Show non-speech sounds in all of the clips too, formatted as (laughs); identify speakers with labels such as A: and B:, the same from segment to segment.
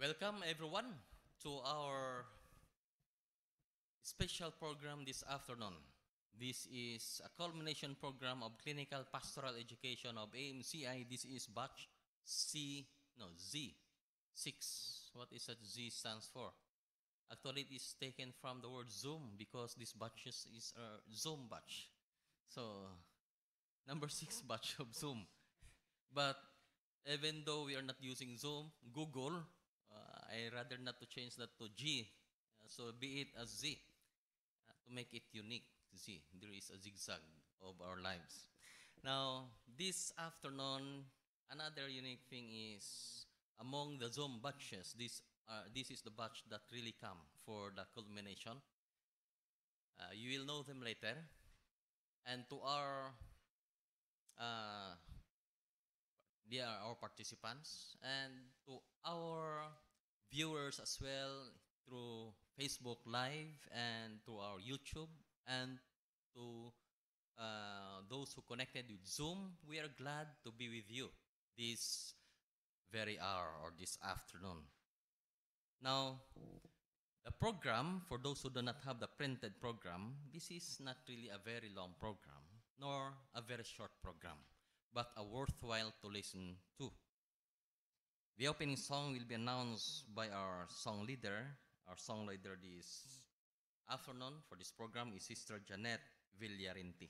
A: Welcome everyone to our special program this afternoon. This is a culmination program of clinical pastoral education of AMCI. This is batch C, no, Z, 6. What is that Z stands for? Actually, it is taken from the word Zoom because this batch is a Zoom batch. So, number (laughs) 6 batch of Zoom. But even though we are not using Zoom, Google I rather not to change that to G. Uh, so be it a Z uh, to make it unique. Z. There is a zigzag of our lives. Now, this afternoon, another unique thing is among the Zoom batches, this, uh, this is the batch that really come for the culmination. Uh, you will know them later. And to our, uh, they are our participants, and to our viewers as well through Facebook Live and through our YouTube and to uh, those who connected with Zoom, we are glad to be with you this very hour or this afternoon. Now, the program, for those who do not have the printed program, this is not really a very long program, nor a very short program, but a worthwhile to listen to. The opening song will be announced by our song leader. Our song leader this afternoon for this program is Sister Janet Villarinti.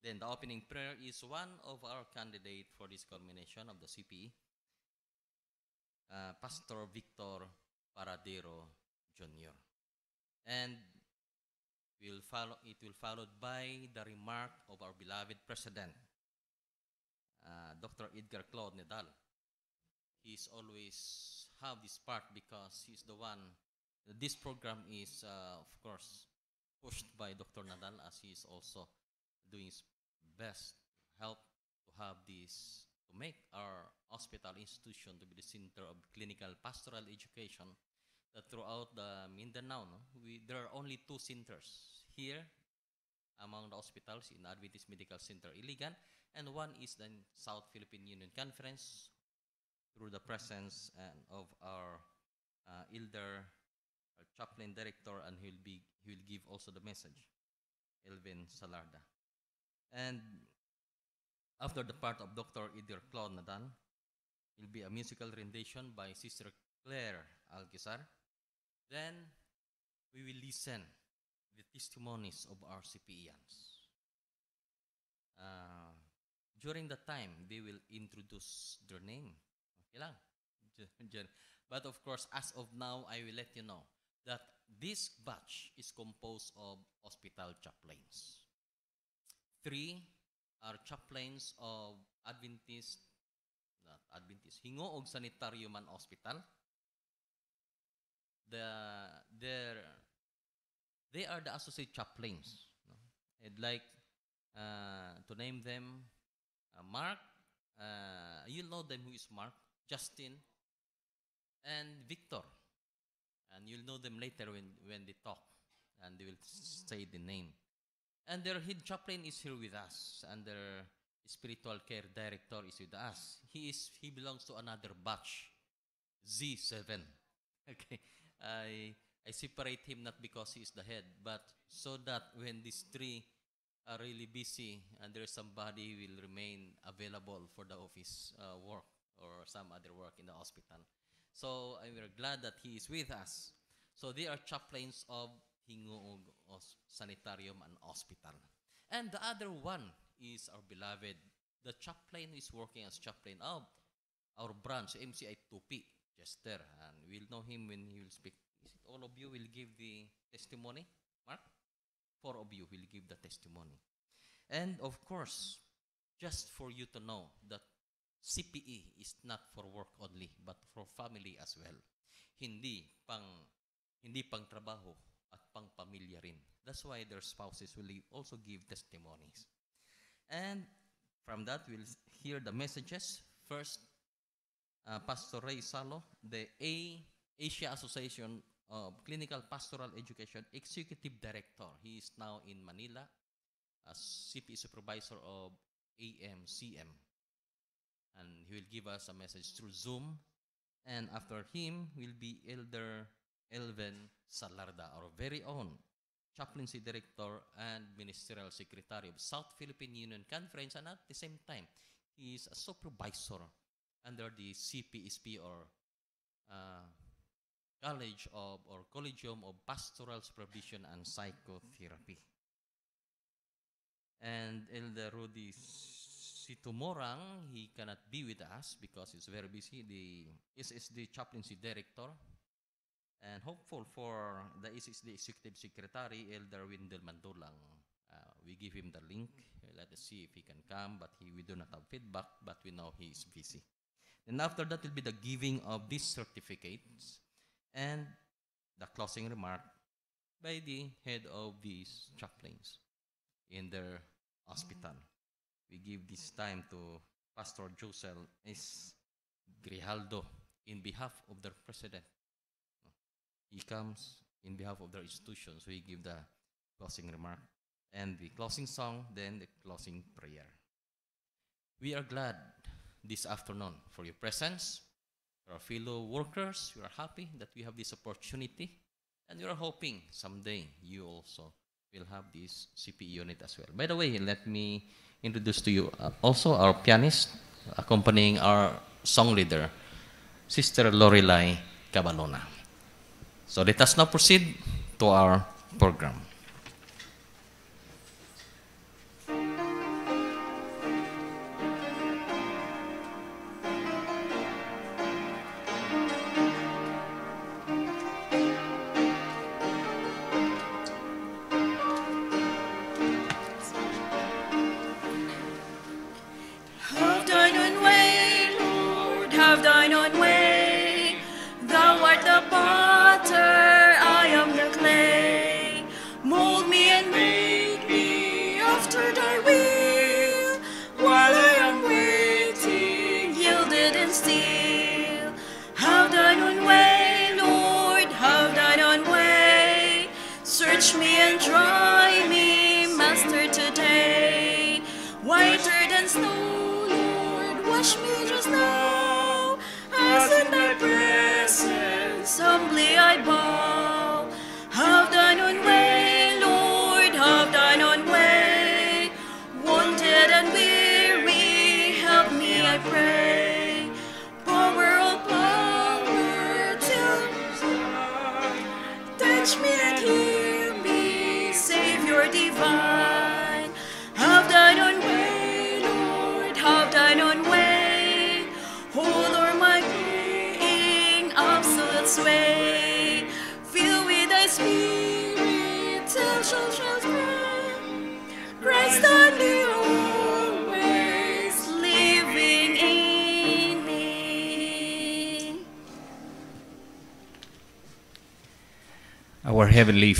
A: Then the opening prayer is one of our candidate for this culmination of the CPE, uh, Pastor Victor Paradero Jr. And will follow, it will followed by the remark of our beloved President, uh, Dr. Edgar Claude Nedal he's always have this part because he's the one. This program is, uh, of course, pushed by Dr. Nadal as he is also doing his best to help to have this to make our hospital institution to be the center of clinical pastoral education that throughout the Mindanao no, we, there are only two centers here among the hospitals in Adventist Medical Center Iligan and one is the South Philippine Union Conference through the presence and of our uh, elder, our chaplain director, and he'll be he'll give also the message, Elvin Salarda. And after the part of Dr. Idir Claude Nadal, will be a musical rendition by Sister Claire Alcazar. Then we will listen the testimonies of our CPEans. Uh, during the time, they will introduce their name Ilang? But of course, as of now, I will let you know that this batch is composed of hospital chaplains. Three are chaplains of Adventist, not Adventist, Hingoog Sanitarium Hospital. The, they are the associate chaplains. No? I'd like uh, to name them uh, Mark. Uh, you know them who is Mark? Justin, and Victor. And you'll know them later when, when they talk, and they will say the name. And their head chaplain is here with us, and their spiritual care director is with us. He is he belongs to another batch, Z7. (laughs) Okay, I I separate him not because he is the head, but so that when these three are really busy and there's somebody will remain available for the office uh, work or some other work in the hospital. So i we're glad that he is with us. So they are chaplains of Hingoog Sanitarium and Hospital. And the other one is our beloved, the chaplain is working as chaplain of our branch, MCI Tupi, Chester. And we'll know him when he will speak. Is it all of you will give the testimony? Mark? Four of you will give the testimony. And of course, just for you to know that CPE is not for work only, but for family as well. Hindi pang hindi pang trabaho at pang pamilya rin. That's why their spouses will also give testimonies. And from that, we'll hear the messages. First, uh, Pastor Ray Salo, the A Asia Association of Clinical Pastoral Education Executive Director. He is now in Manila as CP e Supervisor of AMCM. and he will give us a message through Zoom. And after him will be Elder Elven Salarda, our very own chaplaincy director and ministerial secretary of South Philippine Union Conference. And at the same time, he is a supervisor under the CPSP or uh, College of or Collegium of Pastoral Supervision and Psychotherapy. And Elder Rudy he tomorang he cannot be with us because he's very busy. The SSD chaplaincy director and hopeful for the SSD executive secretary Elder Windel Mandulang. Uh, we give him the link. Let us see if he can come, but he, we do not have feedback, but we know he is busy. And after that will be the giving of these certificates and the closing remark by the head of these chaplains in their hospital we give this time to Pastor Josel S. Grijaldo in behalf of the president. He comes in behalf of the institution, so he give the closing remark and the closing song, then the closing prayer. We are glad this afternoon for your presence, our fellow workers. We are happy that we have this opportunity, and we are hoping someday you also will have this CPU unit as well. By the way, let me introduce to you uh, also our pianist accompanying our song leader, Sister Lorelai Cabalona. So let us now proceed to our program.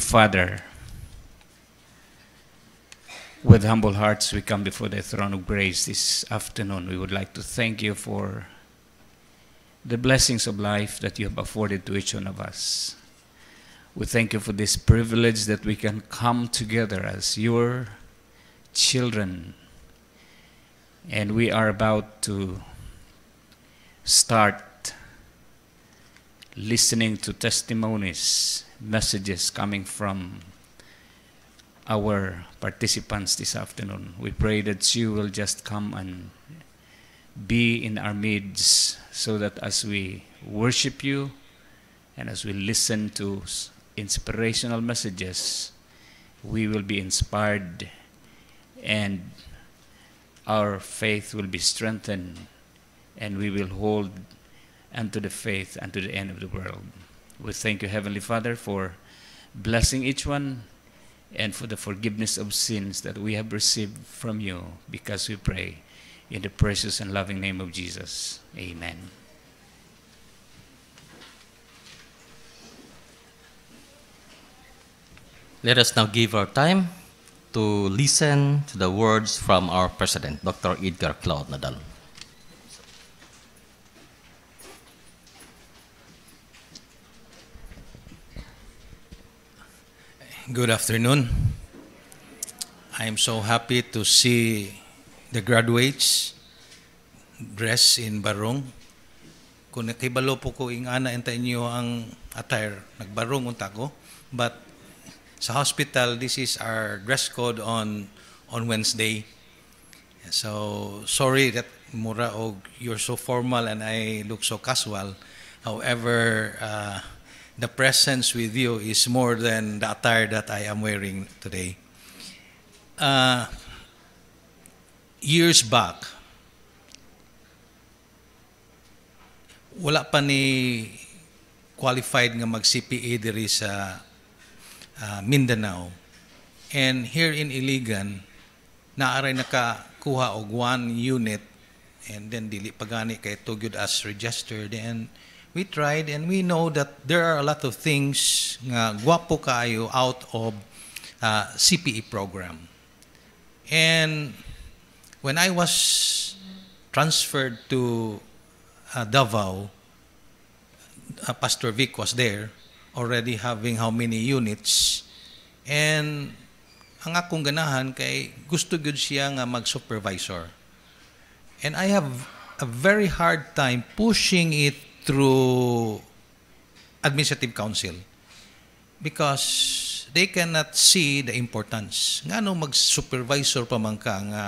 B: Father, with humble hearts, we come before the throne of grace this afternoon. We would like to thank you for the blessings of life that you have afforded to each one of us. We thank you for this privilege that we can come together as your children. And we are about to start listening to testimonies messages coming from our participants this afternoon. We pray that you will just come and be in our midst so that as we worship you and as we listen to inspirational messages, we will be inspired and our faith will be strengthened and we will hold unto the faith unto the end of the world. We thank you, Heavenly Father, for blessing each one and for the forgiveness of sins that we have received from you because we pray in the precious and loving name of Jesus. Amen.
A: Let us now give our time to listen to the words from our president, Dr. Edgar
C: Claude Nadal. Good afternoon. I am so happy to see the graduates dressed in barong. Kung nakibalo po ko ing ana enta inyo ang attire, nagbarong unta ko. But sa hospital, this is our dress code on on Wednesday. So sorry that mura og you're so formal and I look so casual. However, uh, the presence with you is more than the attire that I am wearing today. Uh, years back, wala pa ni qualified nga mag-CPA diri sa uh, Mindanao. And here in Iligan, naaray nakakuha og one unit and then dili pagani kay to good as registered and we tried and we know that there are a lot of things nga guwapo kayo out of uh, CPE program. And when I was transferred to uh, Davao, uh, Pastor Vic was there, already having how many units. And ang akong ganahan kay gusto gud siya nga mag-supervisor. And I have a very hard time pushing it through administrative council because they cannot see the importance. Nga nung mag-supervisor pa man ka nga,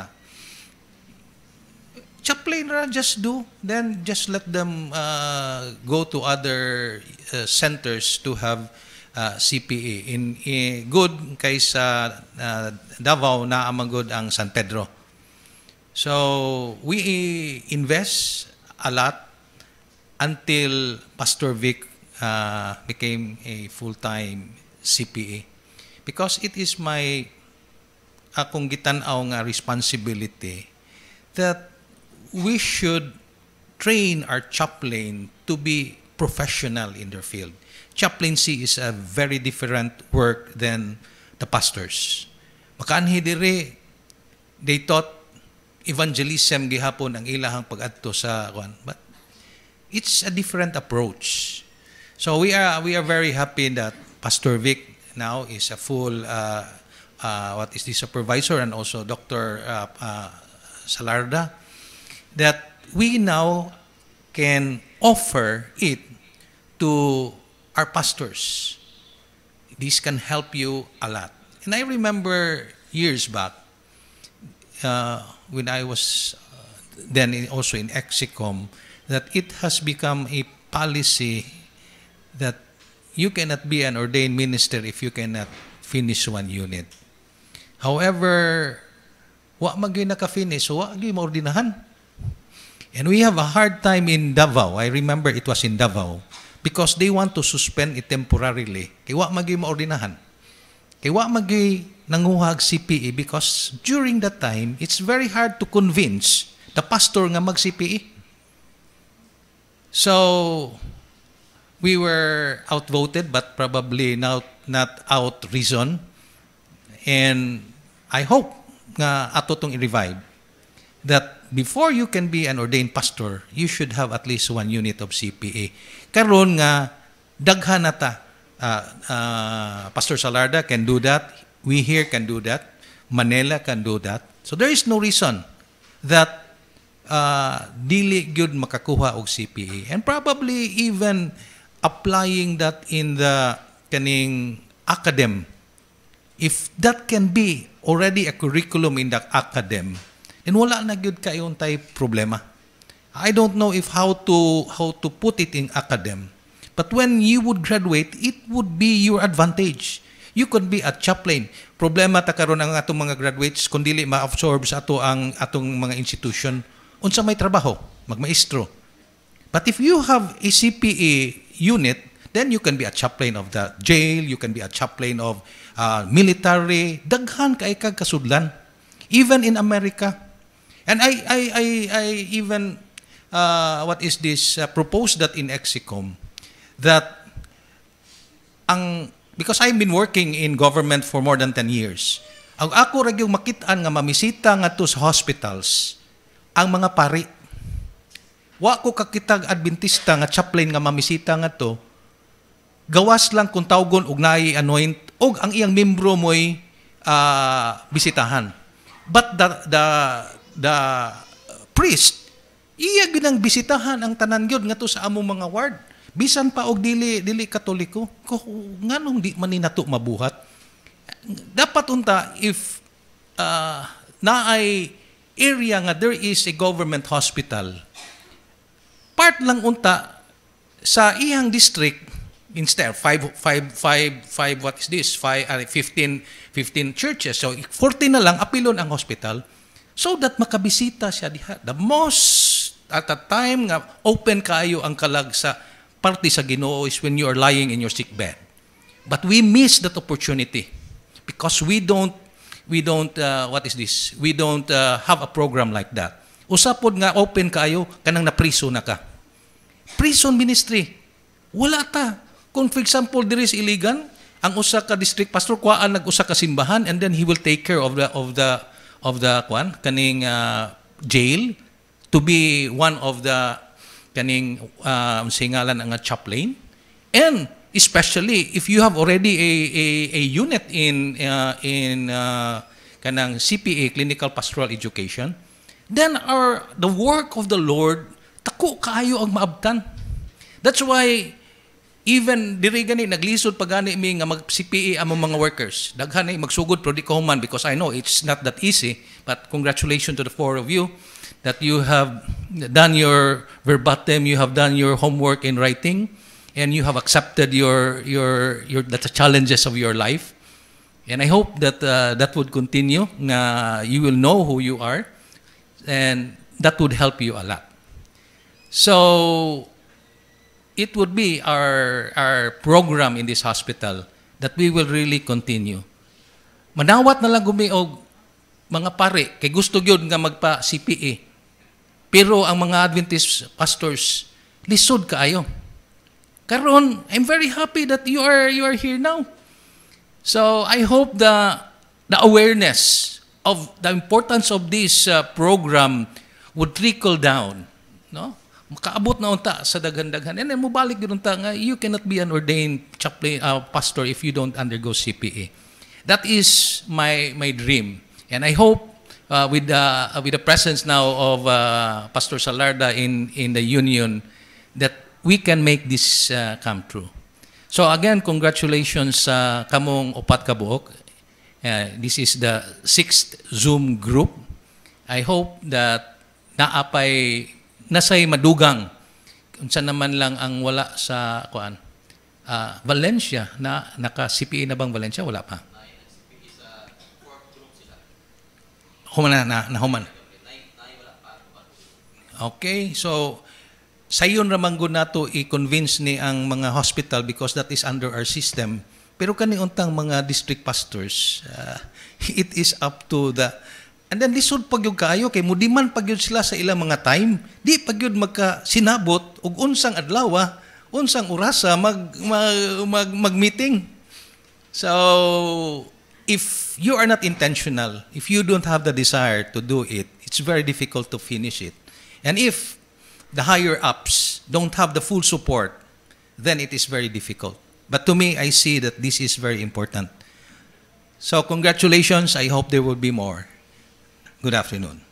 C: chaplain ra, just do. Then just let them uh, go to other uh, centers to have uh, CPA. In, in good kaysa uh, Davao na amagod ang San Pedro. So we invest a lot until Pastor Vic uh, became a full-time CPA. Because it is my akong uh, gitanaw nga responsibility that we should train our chaplain to be professional in their field. Chaplaincy is a very different work than the pastors. Makaanhi dire, they taught evangelism gihapon ang ilahang pag-adto sa kuan. But it's a different approach. So we are we are very happy that Pastor Vic now is a full uh, uh, what is the supervisor and also Dr. Uh, uh, Salarda that we now can offer it to our pastors. This can help you a lot. And I remember years back uh, when I was uh, then also in Exicom that it has become a policy that you cannot be an ordained minister if you cannot finish one unit. However, wa magi naka-finish, wa magi maordinahan. And we have a hard time in Davao. I remember it was in Davao because they want to suspend it temporarily. Kay wa magi maordinahan. Kay wa magi nanguhag CPE because during that time, it's very hard to convince the pastor nga mag-CPE. So we were outvoted, but probably not not out reason. And I hope nga ato tong revive that before you can be an ordained pastor, you should have at least one unit of CPA. Karon nga daghan nata uh, uh, Pastor Salarda can do that. We here can do that. Manila can do that. So there is no reason that uh, dili gyud makakuha og CPA and probably even applying that in the kaning academ if that can be already a curriculum in the academ then wala na gyud kayong tay problema I don't know if how to how to put it in academ but when you would graduate it would be your advantage you could be a chaplain. Problema ta karon ang atong mga graduates kun dili ma-absorb sa ato ang atong mga institution unsa may trabaho, magmaestro. But if you have a CPE unit, then you can be a chaplain of the jail, you can be a chaplain of uh, military, daghan kay kag kasudlan. Even in America. And I, I, I, I even, uh, what is this, uh, proposed that in Exicom, that ang, because I've been working in government for more than 10 years, ang ako ragyong makitaan nga mamisita nga to sa hospitals, ang mga pari. Wa ko kakitag Adventista nga chaplain nga mamisita nga to, gawas lang kung tawgon og naay anoint og ang iyang membro mo'y uh, bisitahan. But the, the, the priest, iya ginang bisitahan ang tanan gyud to sa among mga ward. Bisan pa og dili dili katoliko, ko nganong di maninato mabuhat. Dapat unta if uh, naay area nga there is a government hospital, part lang unta sa ihang district, instead, 5, 5, 5, 5 what is this? 5, 15, 15 churches. So, 14 na lang, apilon ang hospital. So that makabisita siya diha. The most, at a time nga, open kayo ang kalag sa party sa ginoo is when you are lying in your sick bed. But we miss that opportunity because we don't we don't, uh, what is this? We don't uh, have a program like that. Usapod nga, open kayo, kanang na napriso na ka. Prison ministry, wala ta. Kung for example, there is iligan, ang usa ka district pastor kuan nag-usa ka simbahan and then he will take care of the of the of the kuan kaning uh, jail to be one of the kaning uh, singalan ang chaplain and especially if you have already a, a, a unit in, uh, in uh, kanang CPA, Clinical Pastoral Education, then our, the work of the Lord, tako kayo ang maabtan. That's why, even diri gani naglisod pagani mi nga mag CPA among mga workers daghan ay magsugod pero di human because I know it's not that easy but congratulations to the four of you that you have done your verbatim you have done your homework in writing and you have accepted your, your, your the challenges of your life. And I hope that uh, that would continue. Na you will know who you are, and that would help you a lot. So it would be our our program in this hospital that we will really continue. Manawat na lang gumiog mga pare kay gusto gyud nga magpa CPA. Pero ang mga Adventist pastors lisod kaayo. Karon, I'm very happy that you are you are here now. So I hope the the awareness of the importance of this uh, program would trickle down, no? Makaabot na unta sa daghan-daghan. And then mubalik gyud unta nga you cannot be an ordained chaplain uh, pastor if you don't undergo CPA. That is my my dream. And I hope uh, with uh, with the presence now of uh, Pastor Salarda in in the union that we can make this uh, come true. So again, congratulations sa uh, kamong upat ka buok. Uh, this is the sixth Zoom group. I hope that naapay nasay madugang unsa naman lang ang wala sa kuan uh, Valencia na naka CPA na bang Valencia wala pa human na, na human okay so sayon ramang nato i-convince ni ang mga hospital because that is under our system pero kaniuntang mga district pastors uh, (laughs) it is up to the and then lisod pagyud kaayo kay mudiman pagyud sila sa ilang mga time di pagyud magka sinabot og unsang adlawa, ah, unsang orasa ah, mag, mag, mag, mag meeting so if you are not intentional if you don't have the desire to do it it's very difficult to finish it and if the higher ups don't have the full support, then it is very difficult. But to me, I see that this is very important. So congratulations. I hope there will be more. Good afternoon.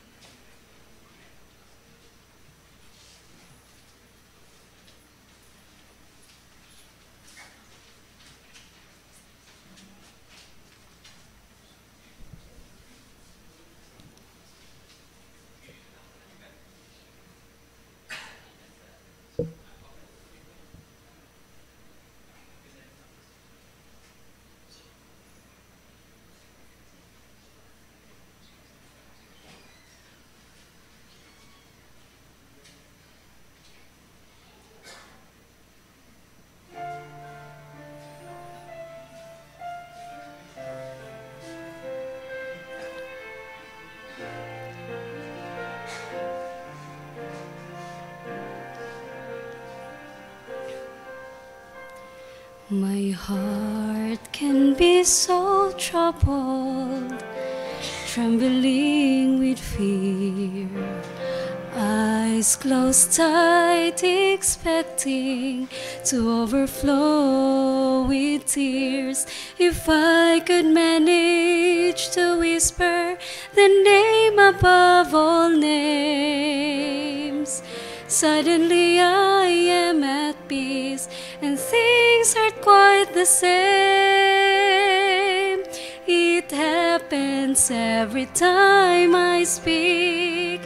D: appetite expecting to overflow with tears. If I could manage to whisper the name above all names, suddenly I am at peace and things are quite the same. It happens every time I speak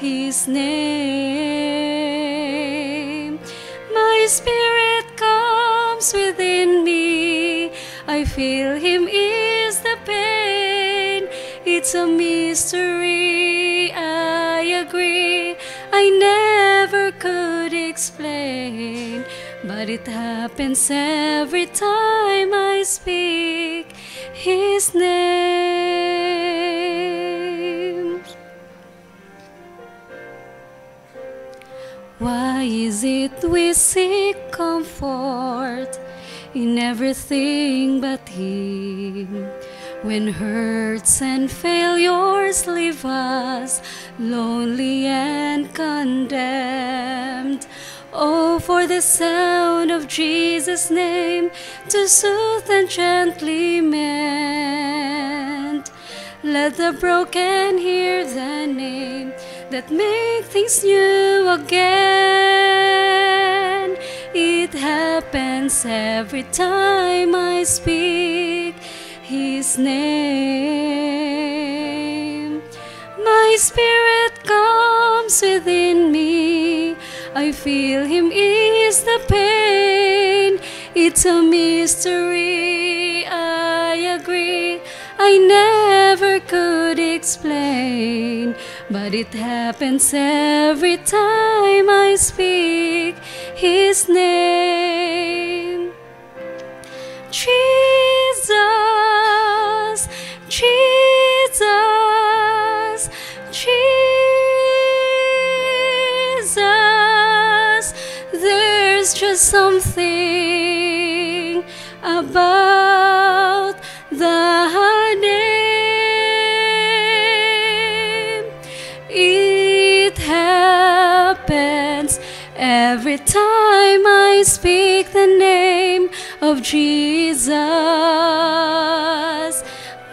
D: his name. Spirit comes within me, I feel Him ease the pain. It's a mystery, I agree, I never could explain. But it happens every time I speak His name. Why is it we seek comfort in everything but Him? When hurts and failures leave us lonely and condemned. Oh, for the sound of Jesus' name to soothe and gently mend. Let the broken hear the name that make things new again. It happens every time I speak His name. My spirit comes within me, I feel Him ease the pain. It's a mystery, I agree, I never could explain. But it happens every time I speak His name. Jesus, Jesus, Jesus. There's just something about the Every time I speak the name of Jesus,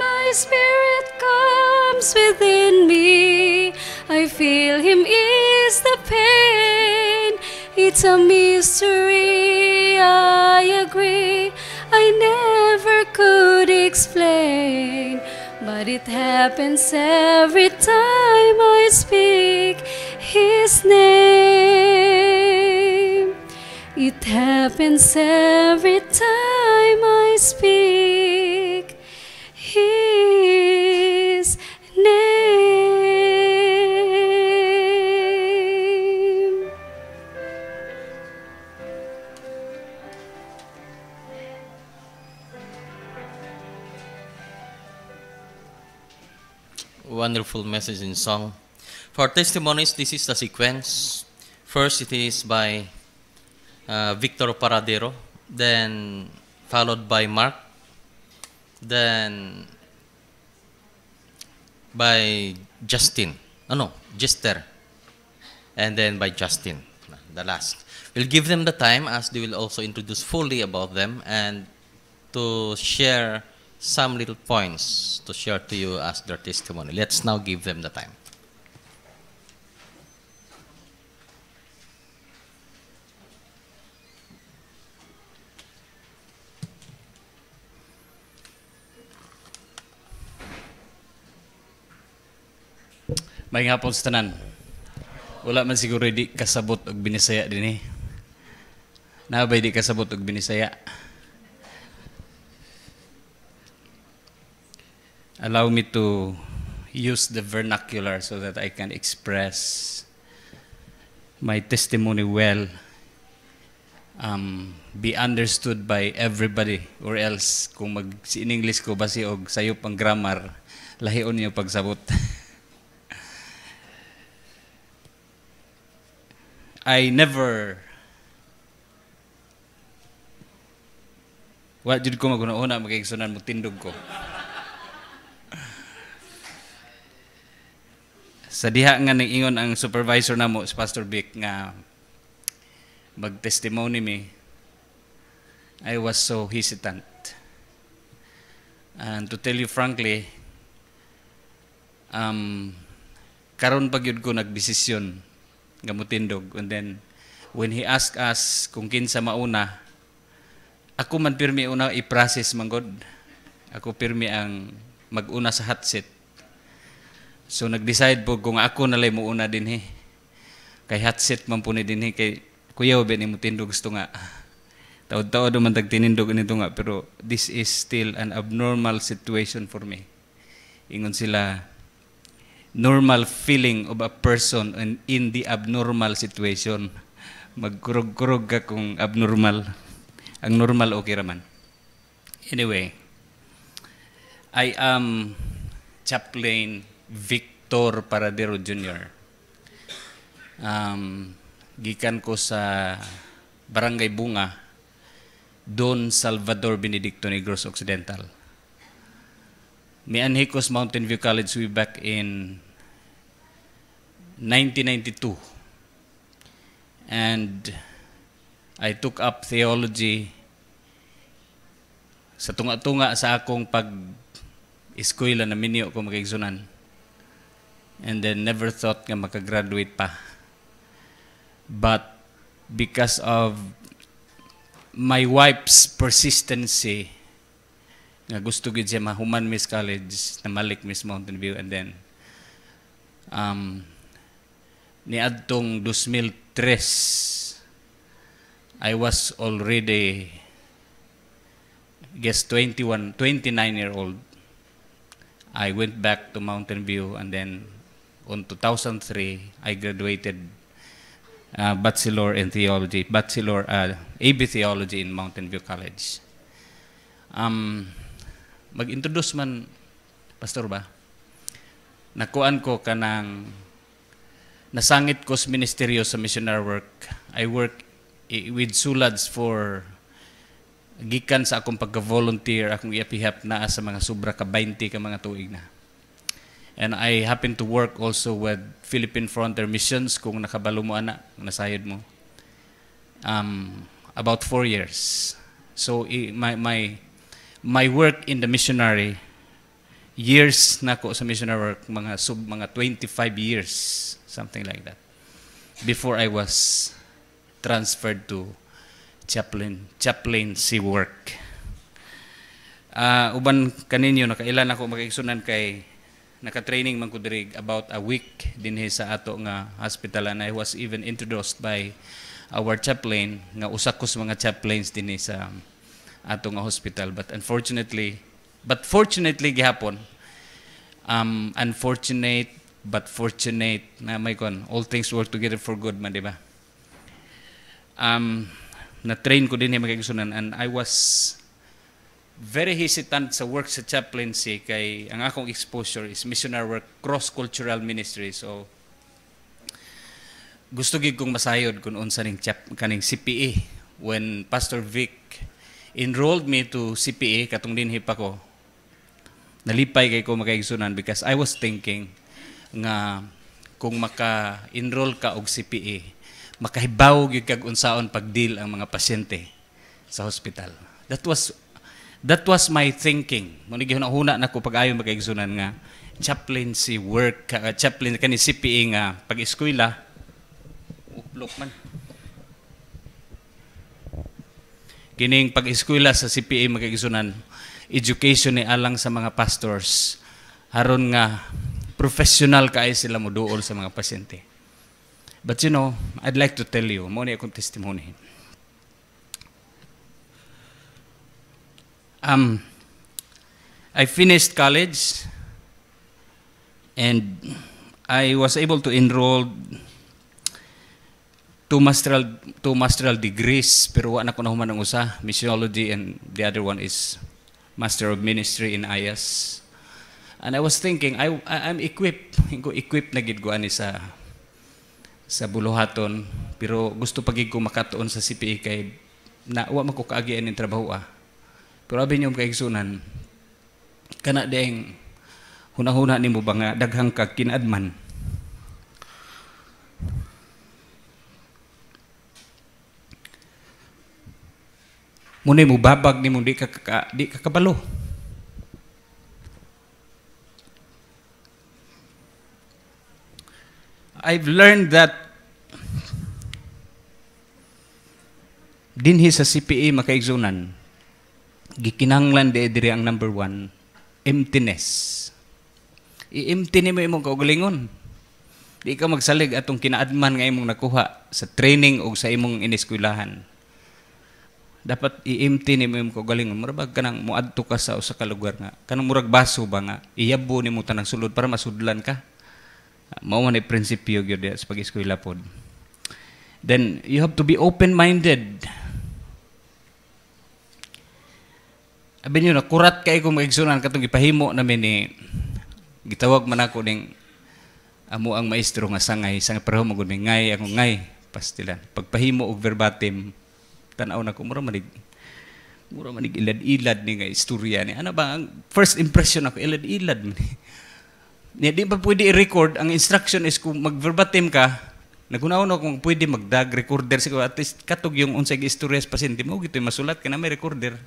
D: my spirit comes within me. I feel Him ease the pain. It's a mystery, I agree. I never could explain. But it happens every time I speak His name. It happens every time I speak His
A: wonderful message in song. For testimonies, this is the sequence. First, it is by uh, Victor Paradero, then followed by Mark, then by Justin. Oh no, Jester. And then by Justin, the last. We'll give them the time as they will also introduce fully about them and to share some little points to share to you as their testimony. Let's now give them the time.
B: Maayong hapon sa tanan. Wala man siguro di kasabot o binisaya eh. Nabay di kasabot o binisaya. allow me to use the vernacular so that I can express my testimony well, um, be understood by everybody or else kung mag in English ko basi og sayo pang grammar, lahion niyo pagsabot. (laughs) I never Wa jud ko magunauna magkaigsunan mo tindog ko. sa diha nga ningingon ang supervisor namo si Pastor Vic nga testimony mi I was so hesitant and to tell you frankly um karon pag yun ko nagdesisyon nga mutindog and then when he asked us kung kinsa mauna ako man pirmi una i-process mangod ako pirmi ang maguna sa hot seat So nag-decide po kung ako nalay mo una din he. Kay hatset man po ni din he. Kay kuya ubin ni mo tindog gusto nga. Taod-taod man tagtinindog nito nga. Pero this is still an abnormal situation for me. Ingon sila, normal feeling of a person in, in the abnormal situation. Magkurog-kurog ka kung abnormal. Ang normal okay raman. Anyway, I am chaplain Victor Paradero Jr. Um, gikan ko sa Barangay Bunga, Don Salvador Benedicto Negros Occidental. Mianhi ko Mountain View College way back in 1992. And I took up theology sa tunga-tunga sa akong pag-eskwela na minyo ko magigsunan. and then never thought nga makagraduate pa. But because of my wife's persistency, nga gusto gid siya mahuman Miss College, na malik Miss Mountain View, and then um, niadtong 2003, I was already I guess 21, 29 year old. I went back to Mountain View and then on 2003, I graduated uh, Bachelor in Theology, Bachelor uh, AB Theology in Mountain View College. Um, mag-introduce man, Pastor ba? Nakuan ko kanang nasangit ko sa ministeryo sa missionary work. I work with sulads for gikan sa akong pagka-volunteer akong iapihap na sa mga sobra ka 20 ka mga tuig na. And I happen to work also with Philippine Frontier Missions kung nakabalo mo ana, nasayod mo. Um, about four years. So my, my, my work in the missionary, years na ko sa missionary work, mga sub mga 25 years, something like that. Before I was transferred to chaplain, chaplaincy work. Uh, uban kaninyo, nakailan ako magkaigsunan kay naka-training man about a week dinhi sa ato nga hospital and I was even introduced by our chaplain nga usa ko sa mga chaplains dinhi sa ato nga hospital but unfortunately but fortunately gihapon um unfortunate but fortunate na may kon all things work together for good man di ba um na train ko din yung magkagsunan and I was very hesitant sa work sa chaplaincy kay ang akong exposure is missionary work, cross-cultural ministry. So, gusto gig kong masayod kung unsa ning chap, kaning CPA. E. when Pastor Vic enrolled me to CPE katong dinhi pa ko nalipay kay ko makaigsunan because I was thinking nga kung maka-enroll ka og CPA, e, makahibaw gyud kag unsaon pagdeal ang mga pasyente sa hospital that was That was my thinking. Muna huna na ko pag-ayo magkaigsunan nga chaplain si work, uh, chaplain kani CPA nga pag-eskwela. Uplok man. Kining pag-eskwela sa CPA magkaigsunan, education ni alang sa mga pastors. Haron nga professional kaay sila mo dool sa mga pasyente. But you know, I'd like to tell you, mo ni akong testimony Um, I finished college and I was able to enroll two masteral two masteral degrees pero wala ko nahuman ang usa missiology and the other one is master of ministry in IAS and I was thinking I, I I'm equipped (laughs) ko equipped na gid ko ani sa sa buluhaton pero gusto pagig ko makatuon sa CPE kay na wa man ko kaagian trabaho ah pero abi niyo kaigsunan, kana deng hunahuna nimo ba nga daghang kag kinadman. Muna mo babag ni mo di ka, ka di ka kabalo. I've learned that dinhi sa CPA makaigsunan gikinahanglan di diri ang number one, emptiness. I-empty ni mo imong kaugalingon. Di ka magsalig atong kinaadman nga imong nakuha sa training o sa imong iniskulahan. Dapat i-empty ni mo imong kaugalingon. Murabag ka nang muadto ka sa usa ka lugar nga. Kanang murag baso ba nga, iyabo ni mo tanang sulod para masudlan ka. Ah, mao ni prinsipyo gyud sa pag-eskwela pod. Then you have to be open-minded Abi niyo na kurat kay ko maigsunan katong gipahimo na ni gitawag man ako ning amo ang maestro nga sangay sang pareho mo gud ngay ako ngay pastilan. Pagpahimo og verbatim tanaw na ko mura manig mura manig ilad-ilad ni nga istorya ni. Ano ba ang first impression ako ilad-ilad man. Ni (laughs) di pa pwede i-record ang instruction is kung mag-verbatim ka Nagunaon ako kung pwede magdag recorder siguro at least katog yung unsay istorya sa pasyente mo, gitoy masulat ka na may recorder.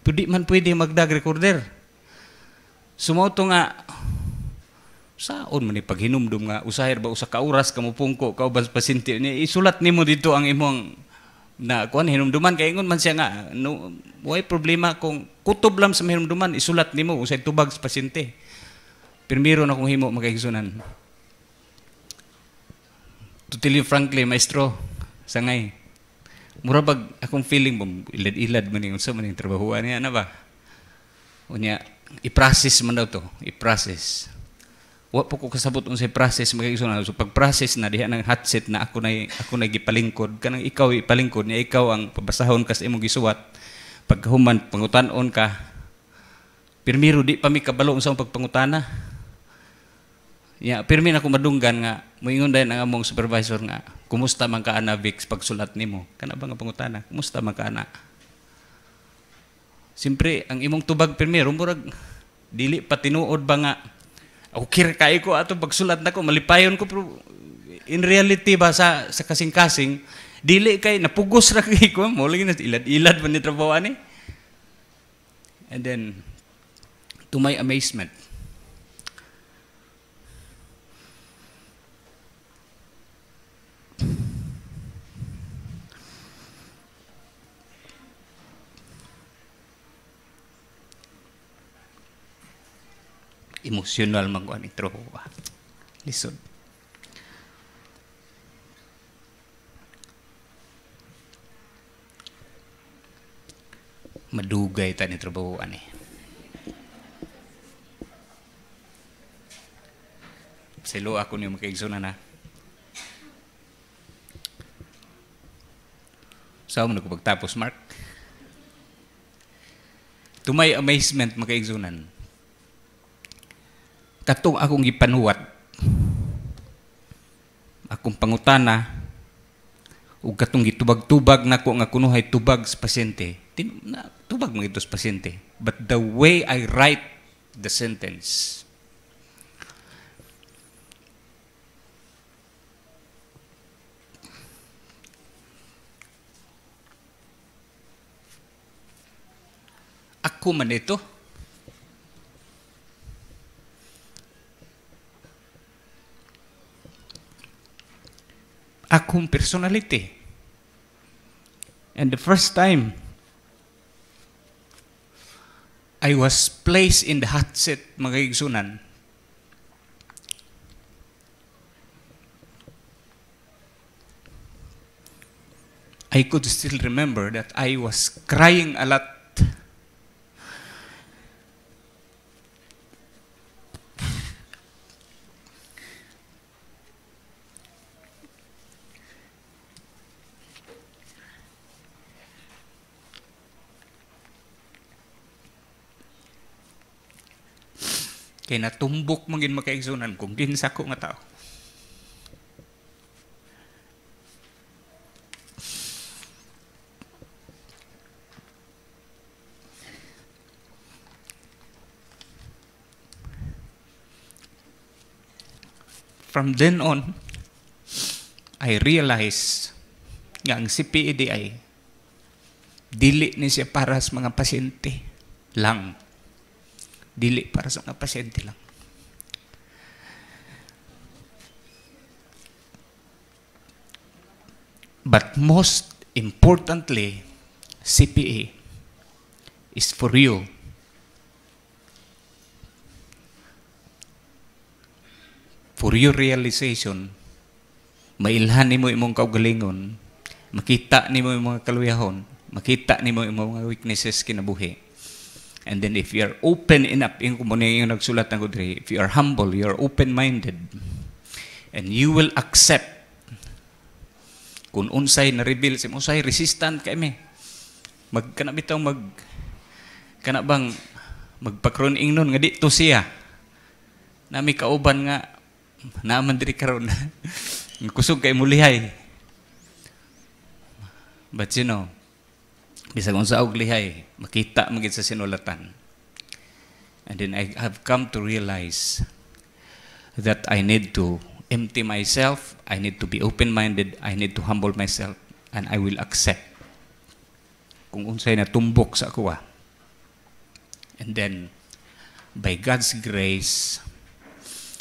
B: Pwede man pwede magdag recorder. Sumauto nga, saon man paghinumdum nga, usahir ba usa ka oras ka mupungko, ka ubas pasinti, ni isulat nimo dito ang imong na kuan hinumduman kay ingon man siya nga no way problema kung kutob lang sa hinumduman isulat nimo usay tubag sa pasyente pirmiro na kung himo makaigsunan to frankly maestro sangay murabag akong feeling mo, ilad-ilad man yung sa maning trabaho niya, na ano ba? O i-process man daw to, i-process. Wa po ko kasabot unsa i-process magigsunan so pag-process na diha nang hatset na ako nay ako nay gipalingkod kanang ikaw ipalingkod niya ikaw ang pabasahon kas imong gisuwat human pangutan-on ka pirmiro di pa mi kabalo unsa pagpangutana Ya, pirmi na ko madunggan nga, moingon dayon ang among supervisor nga, kumusta man ka ana Vic pagsulat nimo? Kana ba nga pangutana? Kumusta man ka ana? Siyempre, ang imong tubag pirmi, rumurag, dili pa tinuod ba nga, ako kirkay ko ato pagsulat nako malipayon ko pero in reality ba sa sa kasing-kasing dili kay napugos ra kay ko mo lagi na ilad-ilad man ni trabaho ani and then to my amazement emosyonal man ko ni trowa. Listen. Madugay ta ni trabaho ani. Silo ako niyo makaigsunan na. Saan mo na ko pagtapos, Mark? Tumay amazement, makaigsunan Kato akong gipanuwat. Akong pangutana, ug katong gitubag-tubag nako nga kuno hay tubag sa pasyente. Tin, na, tubag mo ito sa pasyente. But the way I write the sentence, ako man ito, akong personality. And the first time, I was placed in the hot seat, mga igsunan. I could still remember that I was crying a lot Kay natumbok mangin makaigsunan kung kinsa ko nga tao. From then on, I realized nga ang CPED dili ni siya para sa mga pasyente lang Dili para sa mga pasyente lang. But most importantly, CPA is for you. For your realization, mailhan nimo imong kaugalingon, makita nimo imong kaluyahon, makita nimo imong weaknesses kinabuhi And then if you are open enough, yung kumuno yung nagsulat ng Kudri, if are humble, you are open-minded, and you will accept kung unsay na-reveal si unsay resistant kami. Mag, kana bitaw mag, kana bang magpakron ingnon nga di to siya. Nami kauban nga, naman diri karon (laughs) Kusog kay mulihay. But you know, bisag unsa og lihay makita man gid sa sinulatan and then i have come to realize that i need to empty myself i need to be open minded i need to humble myself and i will accept kung unsay natumbok sa ako ah. and then by god's grace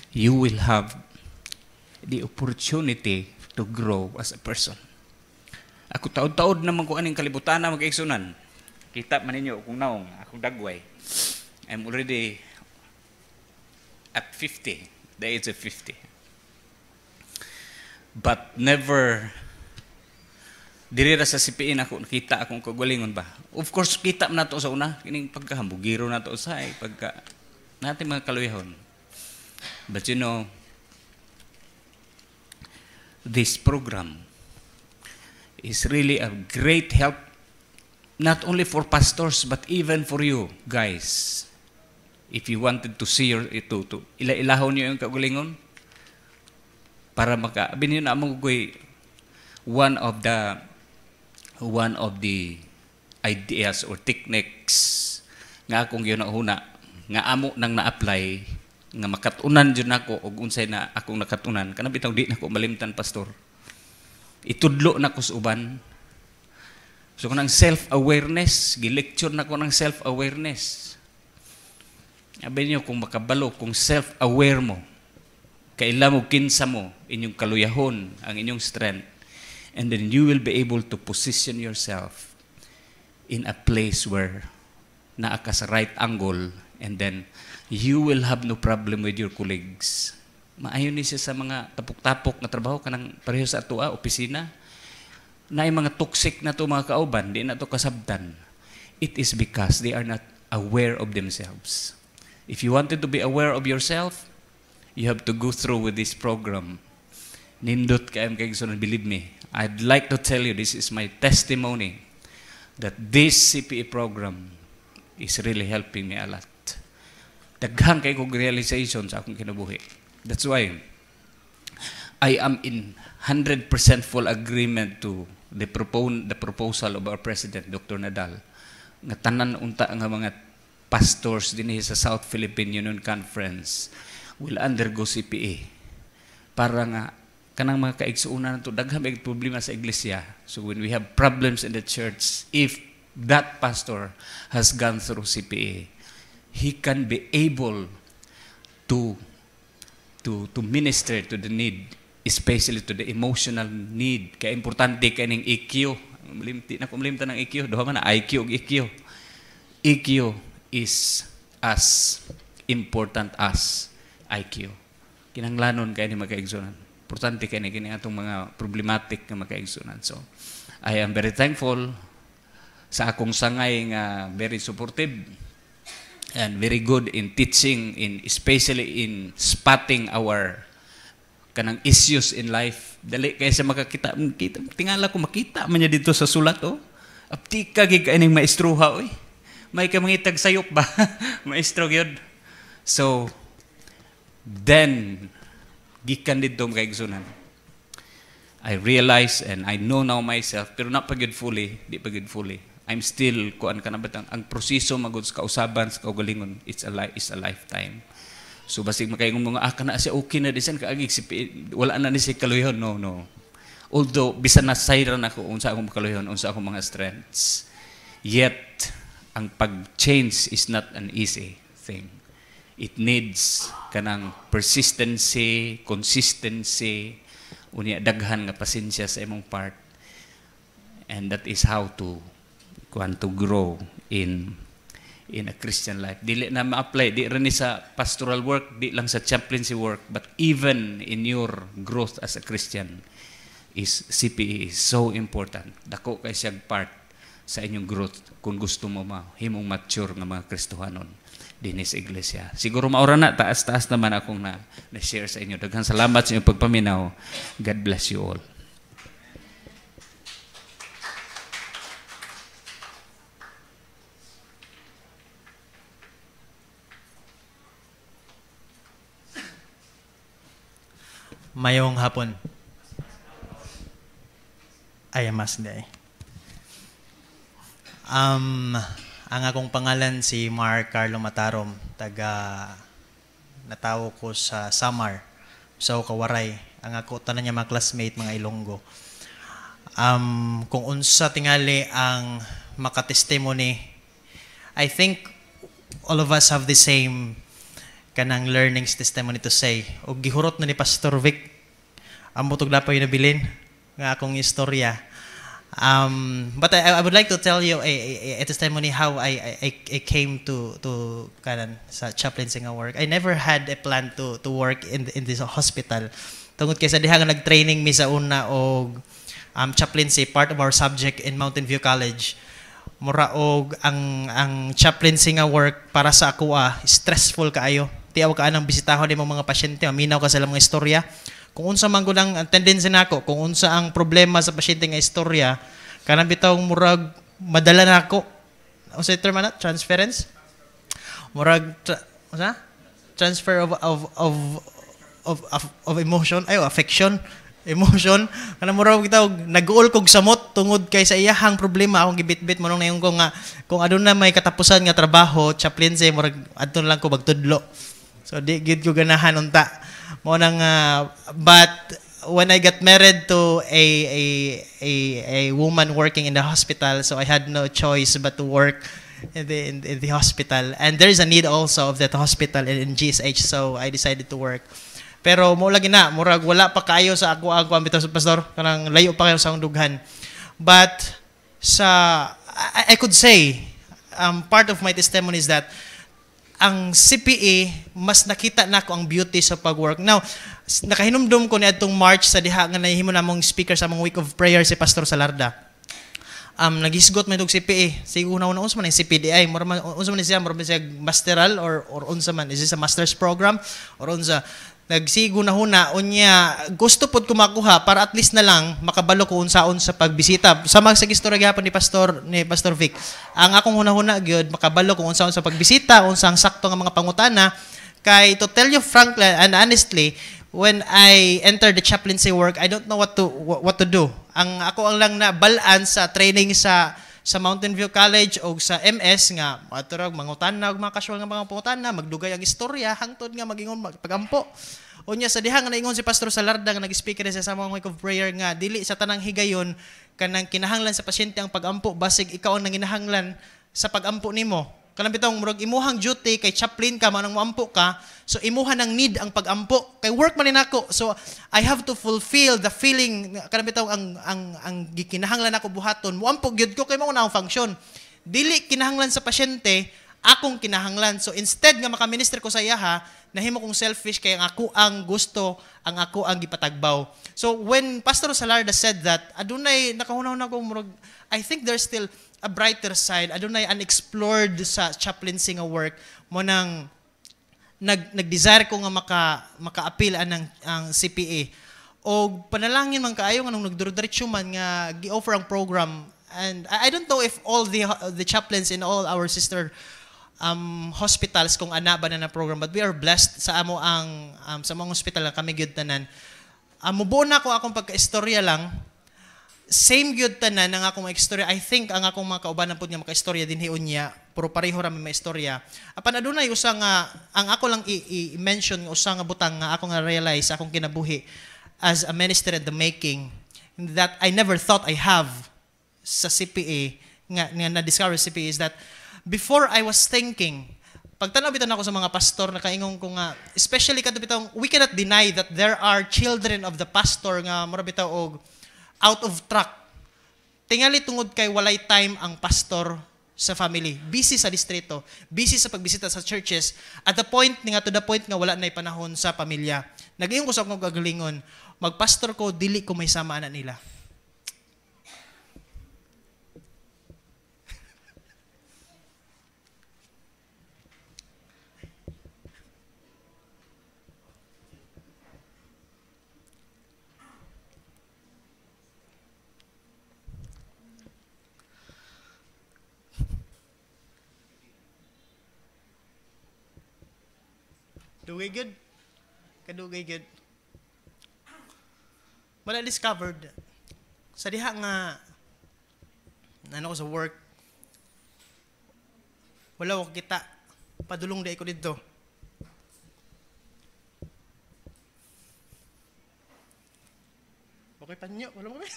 B: you will have the opportunity to grow as a person ako taod-taod naman ko aning kalibutan na magkaigsunan. Kita man ninyo kung naong akong dagway. I'm already at 50, the age of 50. But never dirira sa sipiin ako, nakita akong kagalingon ba. Of course, kita man nato sa una, kining pagkahambugiro nato sa ay, pagka, natin mga kaluyahon. But you know, this program, is really a great help not only for pastors but even for you guys. If you wanted to see your ito to ila niyo yung kagulingon para maka binyo na mo one of the one of the ideas or techniques nga akong ginahuna nga amo nang na-apply nga makatunan jud nako og unsay na akong nakatunan kanang bitaw di nako malimtan pastor Itudlo na ko sa uban. So ko ng self-awareness, gilecture na ko ng self-awareness. Sabi niyo, kung makabalo, kung self-aware mo, kaila mo kinsa mo, inyong kaluyahon, ang inyong strength, and then you will be able to position yourself in a place where naa ka sa right angle, and then you will have no problem with your colleagues maayon ni siya sa mga tapok-tapok na trabaho kanang pareho sa atoa opisina na yung mga toxic na to mga kauban di na to kasabdan it is because they are not aware of themselves if you wanted to be aware of yourself you have to go through with this program nindot ka kay Gisunan believe me I'd like to tell you this is my testimony that this CPE program is really helping me a lot daghang kay kog realization sa akong kinabuhi That's why I am in 100% full agreement to the, propon the proposal of our President, Dr. Nadal, nga tanan unta nga mga pastors din sa South Philippine Union Conference will undergo CPA para nga kanang mga kaigsuunan to daghang may problema sa iglesia. So when we have problems in the church, if that pastor has gone through CPA, he can be able to to, to minister to the need, especially to the emotional need. Kaya importante kay ning EQ. Limti na kung limta ng EQ, duha man na IQ ug EQ. EQ is as important as IQ. Kinanglanon kay ni magkaigsunan. Importante kay ni kini atong mga problematic nga magkaigsunan. So, I am very thankful sa akong sangay nga very supportive and very good in teaching, in especially in spotting our kanang issues in life. Dali kay sa makakita, kita, tingala ko makita man niya dito sa sulat oh. aptika ka gig ining maestruha oy. May ka mangitag sayop ba? (laughs) Maestro gyud. So then gikan dito mga igsunan. I realize and I know now myself pero not pagod fully, di pagod fully I'm still kuan kana batang ang proseso magud sa kausaban sa kaugalingon it's a life is a lifetime. So basig makayong mga ah kana siya okay na disan kaagig si wala na ni si kaluyon no no. Although bisan na sayran ako unsa akong kaluyon unsa akong mga strengths. Yet ang pag-change is not an easy thing. It needs kanang persistency, consistency, unya daghan nga pasensya sa imong part. And that is how to kuan to grow in in a Christian life. Dili na ma-apply, di rin sa pastoral work, di lang sa chaplaincy work, but even in your growth as a Christian, is CPE is so important. Dako kay siya part sa inyong growth kung gusto mo ma himong mature nga mga Kristohanon dinhi sa iglesia. Siguro maura na taas-taas naman akong na, na share sa inyo. Daghang salamat sa inyong pagpaminaw. God bless you all.
E: Mayong hapon. Ay, mas day. Um, ang akong pangalan si Mark Carlo Matarom, taga natawo ko sa Samar, sa Kawaray. Ang ako tanan niya mga classmate, mga Ilonggo. Um, kung unsa tingali ang makatestimony, I think all of us have the same kanang learnings testimony to say. O gihurot na ni Pastor Vic ang butog na po yung nabilin ng akong istorya. Um, but I, I would like to tell you a, a, a testimony how I, I, I came to to kanan sa chaplaincing nga work. I never had a plan to to work in in this hospital. Tungod kay sa diha nag-training mi sa una og um, chaplaincy part of our subject in Mountain View College. Mura og ang ang chaplaincy nga work para sa ako ah, stressful kaayo. Tiaw ka anang bisitahon imong mga pasyente, Aminaw ka sa mga istorya kung unsa man gud ang tendency nako, kung unsa ang problema sa pasyente nga istorya, kanang bitaw murag madala nako. Na unsa term na? Transference. Murag tra, unsa? Transfer of of of of of, of emotion, ayo affection (laughs) emotion kana mura kita og naguol kog samot tungod kay sa iyahang problema akong gibitbit mo nung nayon ko nga kung aduna may katapusan nga trabaho chaplain say murag adto lang ko bagtudlo so di gid ko ganahan unta mo nang uh, but when I got married to a, a a a woman working in the hospital, so I had no choice but to work in the in, in the hospital. And there is a need also of that hospital in, in GSH, so I decided to work. Pero mo lagi na, murag wala pa kayo sa ako ako ang bitaw pastor, kanang layo pa kayo sa akong dughan. But sa I, I could say um, part of my testimony is that ang CPA, mas nakita na ako ang beauty sa pag-work. Now, nakahinumdum ko ni atong March sa diha nga na mong speaker sa mong week of prayer si Pastor Salarda. Um, nagisgot may itong CPA. Sige, una-una, unsa man yung CPDI? Mura man, unsa man siya, mura man siya masteral or, or unsa man. Is this a master's program? Or unsa? nagsigo na huna unya gusto pod kumakuha para at least na lang makabalo ko unsaon sa pagbisita sa mga sa gistorya ni pastor ni pastor Vic ang akong huna-huna gyud makabalo ko unsaon sa pagbisita unsang sakto nga mga pangutana kay to tell you frankly and honestly when I enter the chaplaincy work I don't know what to what to do ang ako ang lang na balaan sa training sa sa Mountain View College o sa MS nga maturag mangutan na og mga casual nga mga pangutan na magdugay ang istorya hangtod nga magingon pagampo. Unya sa dihang nga naingon si Pastor Salarda nga nag-speaker sa sa mga week of prayer nga dili sa tanang higayon kanang kinahanglan sa pasyente ang pagampo basig ikaw ang nanginahanglan sa pagampo nimo Kanang murag imuhang duty kay chaplain ka manang moampo ka, so imuha ng need ang pagampo. Kay work man nako. So I have to fulfill the feeling kanang bitaw ang ang ang gikinahanglan ako buhaton. Moampo gyud ko kay mao na ang function. Dili kinahanglan sa pasyente akong kinahanglan. So instead nga makaminister ko sa iya ha, nahimo kong selfish kay ang ako ang gusto, ang ako ang gipatagbaw. So when Pastor Salarda said that, adunay nakahunaw na ko murag I think there's still a brighter side. Adunay unexplored sa chaplaincy nga work mo nang nag nagdesire ko nga maka maka-appeal anang ang CPA. O panalangin man kaayo nga nung nagdurdiretso man nga gi-offer ang program and I, I don't know if all the the chaplains in all our sister um, hospitals kung ana ba na na program but we are blessed sa amo ang um, sa mga hospital lang kami gyud tanan um, mubuo na ako akong pagkaistorya lang same gyud tanan ang akong istorya i think ang akong mga kauban pud nga makaistorya din dinhi unya puro pareho ra may maistorya apan adunay usa nga ang ako lang i-mention nga usa nga butang nga ako nga realize akong kinabuhi as a minister in the making that I never thought I have sa CPA nga, nga na-discover CPA is that before I was thinking, pagtanaw bitan ako sa mga pastor na kaingon ko nga especially kadto bitaw we cannot deny that there are children of the pastor nga mura bitaw og out of track tingali tungod kay walay time ang pastor sa family busy sa distrito busy sa pagbisita sa churches at the point nga to the point nga wala nay panahon sa pamilya naging ko sa akong kagalingon magpastor ko dili ko may sama anak nila Dugay good. Kadugay good. Wala discovered. Sa diha nga, ano ko sa work, wala ko kita. Padulong di ko dito. Okay niyo. wala mo ba? (laughs)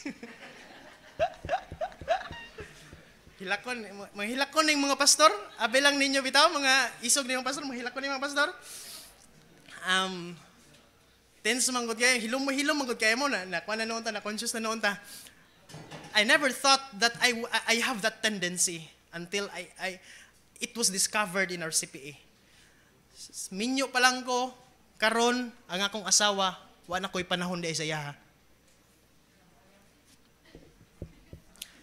E: hilakon, mahilakon ng mga pastor. Abi ninyo bitaw, mga isog ng mga pastor, mahilakon ng mga pastor um, tense man gud kayo, hilom mo hilom man gud kayo mo na na kuan na noon ta na conscious na noon ta. I never thought that I I have that tendency until I I it was discovered in our CPA. Minyo pa lang ko karon ang akong asawa wa na koy panahon di sa yaha.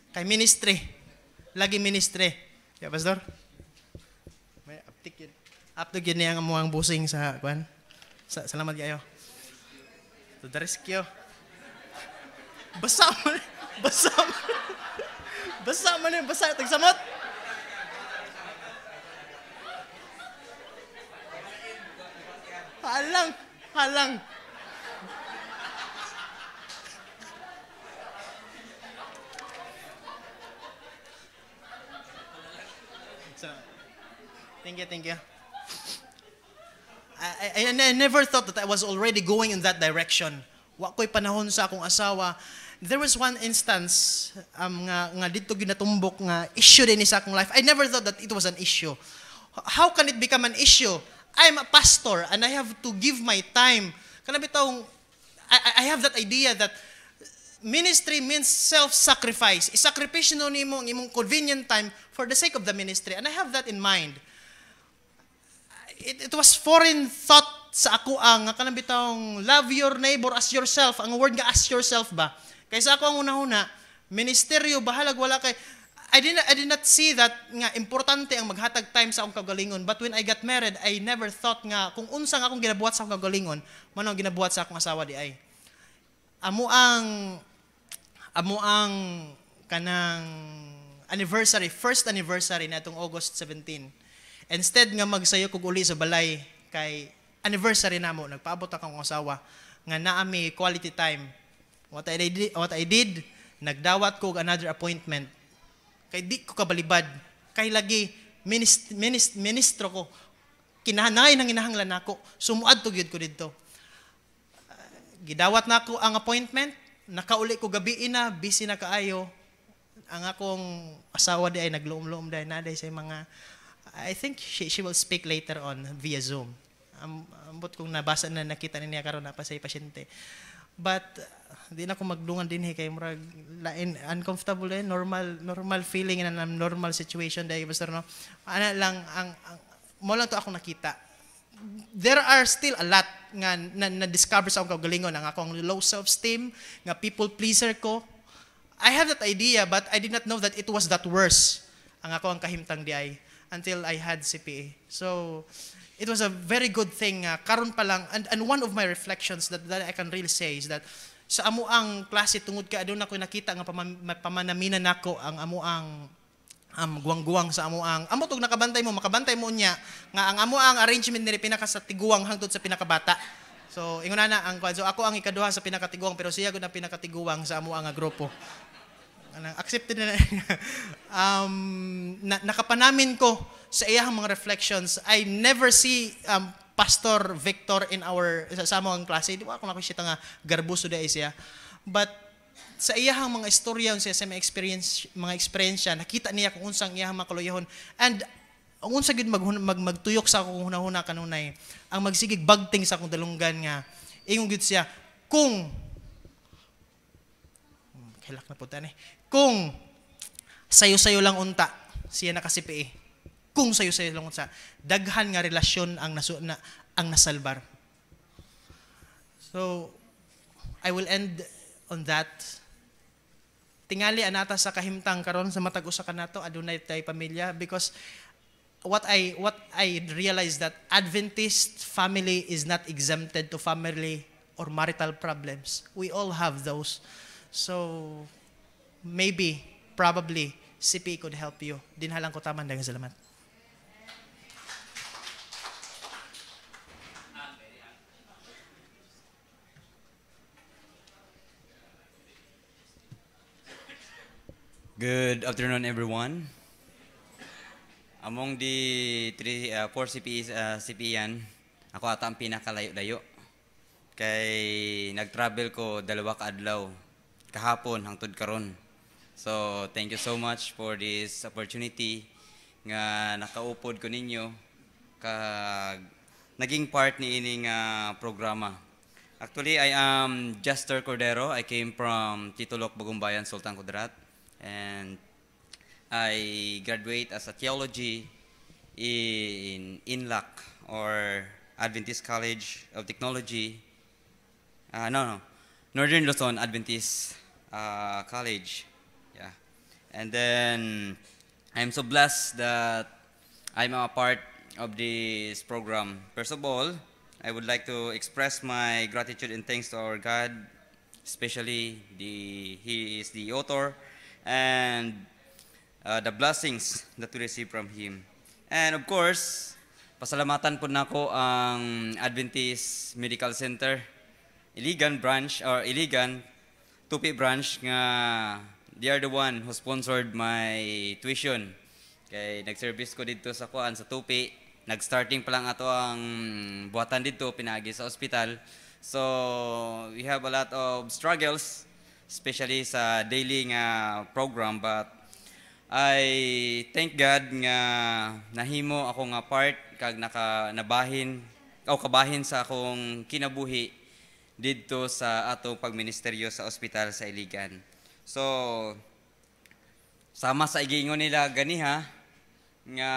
E: Kay ministry. Lagi ministry. Ya, yeah, Pastor? May uptik yun. Up to ang amuang busing sa, kwan? Sa salamat kayo. To the rescue. Basa man. Basa man. Basa man eh. Basa. Tagsamot. Halang. Halang. thank you, thank you. I, I, I never thought that I was already going in that direction. Wa ko'y panahon sa akong asawa. There was one instance um, nga, nga dito ginatumbok nga issue din sa akong life. I never thought that it was an issue. How can it become an issue? I'm a pastor and I have to give my time. Kanabitaw, I, I have that idea that ministry means self-sacrifice. Isakripisyo nimo ang imong convenient time for the sake of the ministry. And I have that in mind. it, it was foreign thought sa ako ang nga kanang bitawng love your neighbor as yourself. Ang word nga as yourself ba? Kaysa ako ang una-una, ministeryo bahalag wala kay I did, not, I did not see that nga importante ang maghatag time sa akong kagalingon. But when I got married, I never thought nga kung unsang akong ginabuhat sa akong kagalingon, manong ginabuhat sa akong asawa di ay. Amo ang amo ang kanang anniversary, first anniversary na itong August 17. Instead nga magsayo kog uli sa balay kay anniversary namo nagpaabot akong asawa nga naami quality time. What I did, what I did nagdawat ko another appointment. Kay di ko kabalibad. Kay lagi minist, minist, ministro ko kinahanay nang inahanglan nako. Sumuad to gyud ko didto. Uh, gidawat nako ang appointment, nakauli ko gabi na, busy na kaayo. Ang akong asawa di ay nagloom-loom dahil na dahil sa mga I think she, she will speak later on via Zoom. Am, ambot kong nabasa na nakita na niya karon na pa sa pasyente. But uh, di na ko magdungan din he eh, kay murag lain uncomfortable eh normal normal feeling in a normal situation dai basta no. Ana lang ang, ang mo lang to ako nakita. There are still a lot nga na, na discover sa akong kagalingon ang akong low self-esteem, nga people pleaser ko. I have that idea but I did not know that it was that worse ang ako ang kahimtang di ay until I had CPA. So it was a very good thing. Uh, karon pa lang, and, and one of my reflections that, that I can really say is that sa amuang klase tungod ka aduna ako nakita nga paman, pamanaminan nako ang amuang um, guwang-guwang sa amuang amo tog nakabantay mo makabantay mo niya nga ang amuang arrangement ni pinaka sa tiguang hangtod sa pinakabata so ingon na ang so ako ang ikaduha sa pinakatiguang pero siya gud ang pinakatiguang sa amuang nga grupo anang, accepted na, (laughs) um, na nakapanamin ko sa iyang mga reflections. I never see um, Pastor Victor in our, sa, sa mga klase, di ba ako nakasita nga, garbuso da siya. But sa iyang mga istorya unsa sa mga experience mga experience siya nakita niya kung unsang iyang mga kaluyahon and ang unsa gid mag, mag magtuyok sa akong hunahuna kanunay ang magsigig bagting sa akong dalungan nga ingon gid siya kung hilak hmm, na po tani. Kung sayo-sayo lang unta, siya nakasipi eh. Kung sayo-sayo lang unta, daghan nga relasyon ang nasu na, ang nasalbar. So, I will end on that. Tingali anata sa kahimtang karon sa matag usa kanato adunay tay pamilya because what I what I realized that Adventist family is not exempted to family or marital problems. We all have those. So maybe, probably, CP could help you. Dinhalang ko taman dahil salamat.
F: Good afternoon, everyone. Among the three, uh, four CPs, uh, CPN, ako ata ang pinakalayo-layo. Kay nag-travel ko dalawa ka-adlaw, kahapon hangtod karon. So, thank you so much for this opportunity nga nakaupod ko ninyo ka naging part ni ining uh, programa. Actually, I am Jester Cordero. I came from Titulok, Bagumbayan, Sultan Kudarat. And I graduate as a theology in INLAC or Adventist College of Technology. Uh, no, no. Northern Luzon Adventist uh, College. And then I'm so blessed that I'm a part of this program. First of all, I would like to express my gratitude and thanks to our God, especially the, He is the author, and uh, the blessings that we receive from Him. And of course, pasalamatan po nako ang Adventist Medical Center, Iligan Branch, or Iligan, Tupi Branch nga they are the one who sponsored my tuition. Kay nag-service ko dito sa kuan sa Tupi. Nag-starting pa lang ato ang buhatan dito pinagi sa ospital. So we have a lot of struggles especially sa daily nga program but I thank God nga nahimo ako nga part kag naka nabahin o kabahin sa akong kinabuhi dito sa ato pagministeryo sa ospital sa Iligan. So, sama sa igingon nila gani ha, nga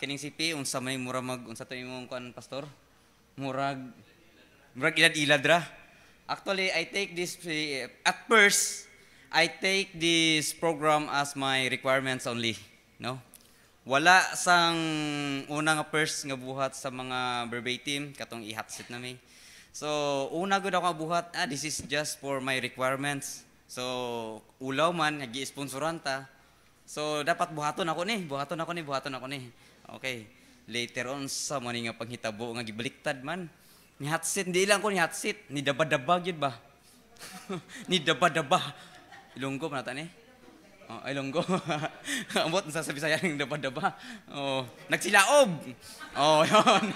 F: kining sipi, unsa may mura mag, unsa to imong kuan pastor? Murag, murag ilad-ilad ra. Actually, I take this, at first, I take this program as my requirements only. No? Wala sang una nga first nga buhat sa mga verbatim, katong ihatsit na may. So, una gud ako buhat, ah, this is just for my requirements. So, ulaw man, nag-i-sponsoran ta. So, dapat buhaton ako ni, buhaton ako ni, buhaton ako ni. Okay. Later on, sa man nga panghitabo nga gibaliktad man. Ni hatsit, di lang ko ni hatsit. Ni daba-daba yun ba? (laughs) ni daba-daba. Ilonggo pa nata ni? Oh, ilonggo. (laughs) Amot, nasasabi saya ng daba-daba. Oh, nagsilaob. Oh, (laughs) yun.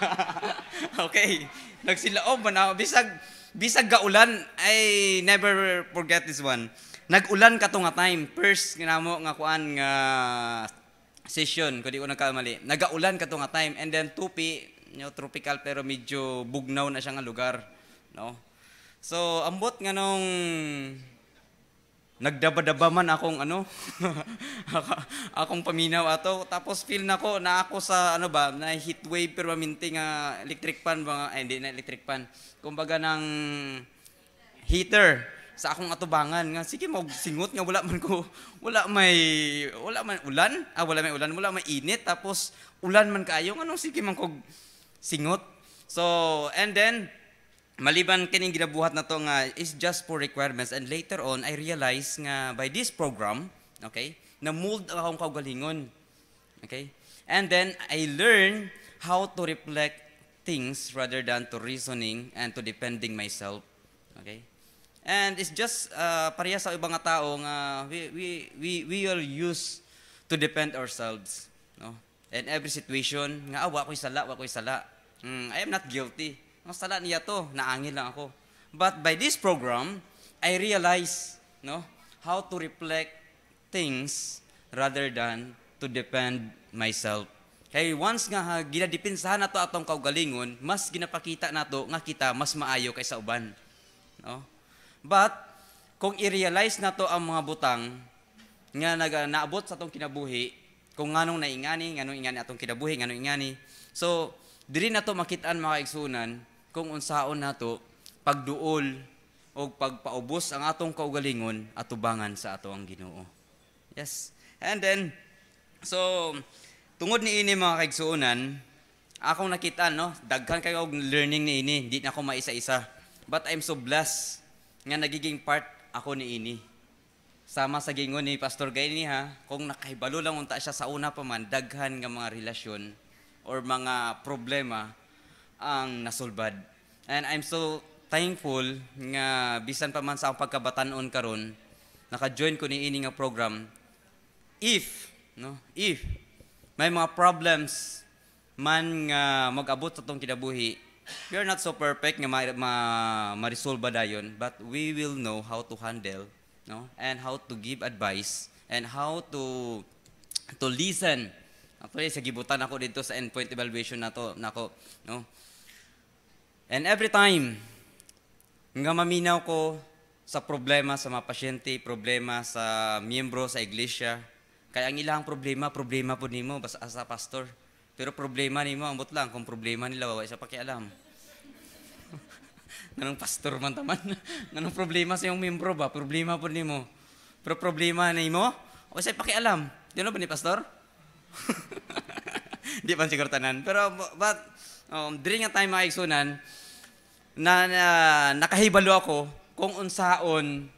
F: okay. Nagsilaob, man. Ah, bisag, bisag gaulan, ay never forget this one. Nag-ulan ka nga time. First, ginamo nga kuan nga session, kundi di ko nagkamali. Nag-ulan ka nga time. And then, tupi, you tropical pero medyo bugnaw na siya nga lugar. No? So, ambot nga nung nagdabadaba man akong ano, (laughs) akong paminaw ato. Tapos feel na ko na ako sa ano ba, na heat wave permanente nga electric pan ba, eh, hindi na electric pan. Kumbaga ng heater sa akong atubangan nga sige mo singot nga wala man ko wala may wala man ulan ah wala may ulan wala may init tapos ulan man kayo nga sige man kog singot so and then maliban kining ginabuhat na to nga is just for requirements and later on I realized nga by this program okay na mold akong kaugalingon okay and then I learn how to reflect things rather than to reasoning and to depending myself okay and it's just uh, pareha sa ibang tao nga we we we we are used to depend ourselves no and every situation nga ah, wa ko'y sala wa ko'y sala mm, I am not guilty Masala niya to, naangil lang ako. But by this program, I realize no, how to reflect things rather than to depend myself. Hey, once nga ha, ginadipinsahan na to atong kaugalingon, mas ginapakita na to nga kita mas maayo kaysa uban. No? But, kung i-realize na to ang mga butang nga naga, naabot sa atong kinabuhi, kung nganong naingani, nganong ingani atong kinabuhi, nganong ingani. So, diri na to makitaan mga igsunan, kung unsaon nato pagduol o pagpaubos ang atong kaugalingon at tubangan sa ato ang Ginoo. Yes. And then so tungod ni ini mga kaigsuonan, akong nakita no, daghan kayo og learning ni ini, hindi na ako maisa-isa. But I'm so blessed nga nagiging part ako ni ini. Sama sa gingon ni Pastor Gay ha, kung nakahibalo lang unta siya sa una pa man daghan nga mga relasyon or mga problema ang nasulbad. And I'm so thankful nga bisan pa man sa akong pagkabatanon karon naka-join ko ni ini nga program if no if may mga problems man nga mag-abot sa tong kinabuhi we are not so perfect nga ma, ma, ma dayon but we will know how to handle no and how to give advice and how to to listen actually sa gibutan ako dito sa endpoint evaluation nato nako no And every time, nga maminaw ko sa problema sa mga pasyente, problema sa miyembro sa iglesia, kaya ang ilang problema, problema po nimo basta as a pastor. Pero problema nimo ambot lang kung problema nila wa isa pakialam. Nanong (laughs) pastor man taman. Nanong (laughs) problema sa iyong miyembro ba? Problema po nimo. Pero problema nimo, wa isa pakialam. Di ba ni pastor? (laughs) Di pa siguro tanan. Pero but um, diri nga tayo isunan, na, na nakahibalo ako kung unsaon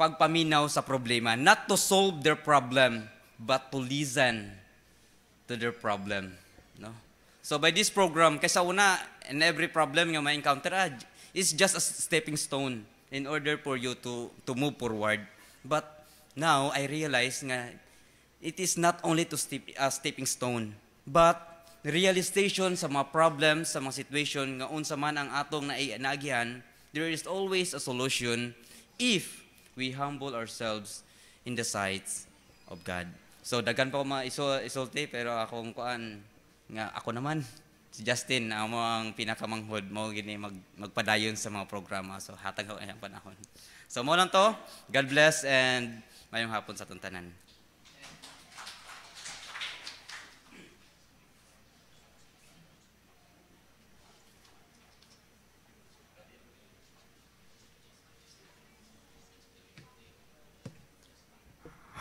F: pagpaminaw sa problema. Not to solve their problem, but to listen to their problem. No? So by this program, kaysa una, in every problem nga ma-encounter, ah, it's just a stepping stone in order for you to, to move forward. But now, I realize nga, it is not only to step, a stepping stone, but realization sa mga problem, sa mga situation, nga unsa man ang atong naagihan, there is always a solution if we humble ourselves in the sight of God. So, daghan pa ko mga isulti, pero akong kuan, nga ako naman, si Justin amo ang pinakamanghod mo gini mag, magpadayon sa mga programa so hatag ang panahon so mo lang to God bless and mayong hapon sa tuntanan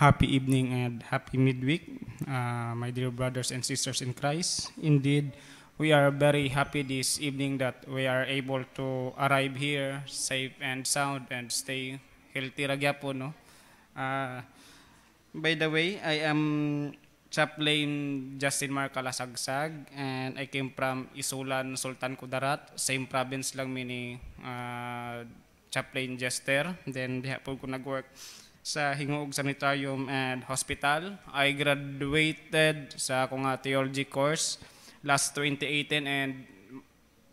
G: Happy evening and happy midweek, uh, my dear brothers and sisters in Christ. Indeed, we are very happy this evening that we are able to arrive here safe and sound and stay healthy ragyapo, no? Uh, by the way, I am Chaplain Justin Mark Alasagsag and I came from Isulan, Sultan Kudarat, same province lang mini uh, Chaplain Jester. Then diha po ko nag-work sa Hingog Sanitarium and Hospital. I graduated sa akong ah, theology course last 2018 and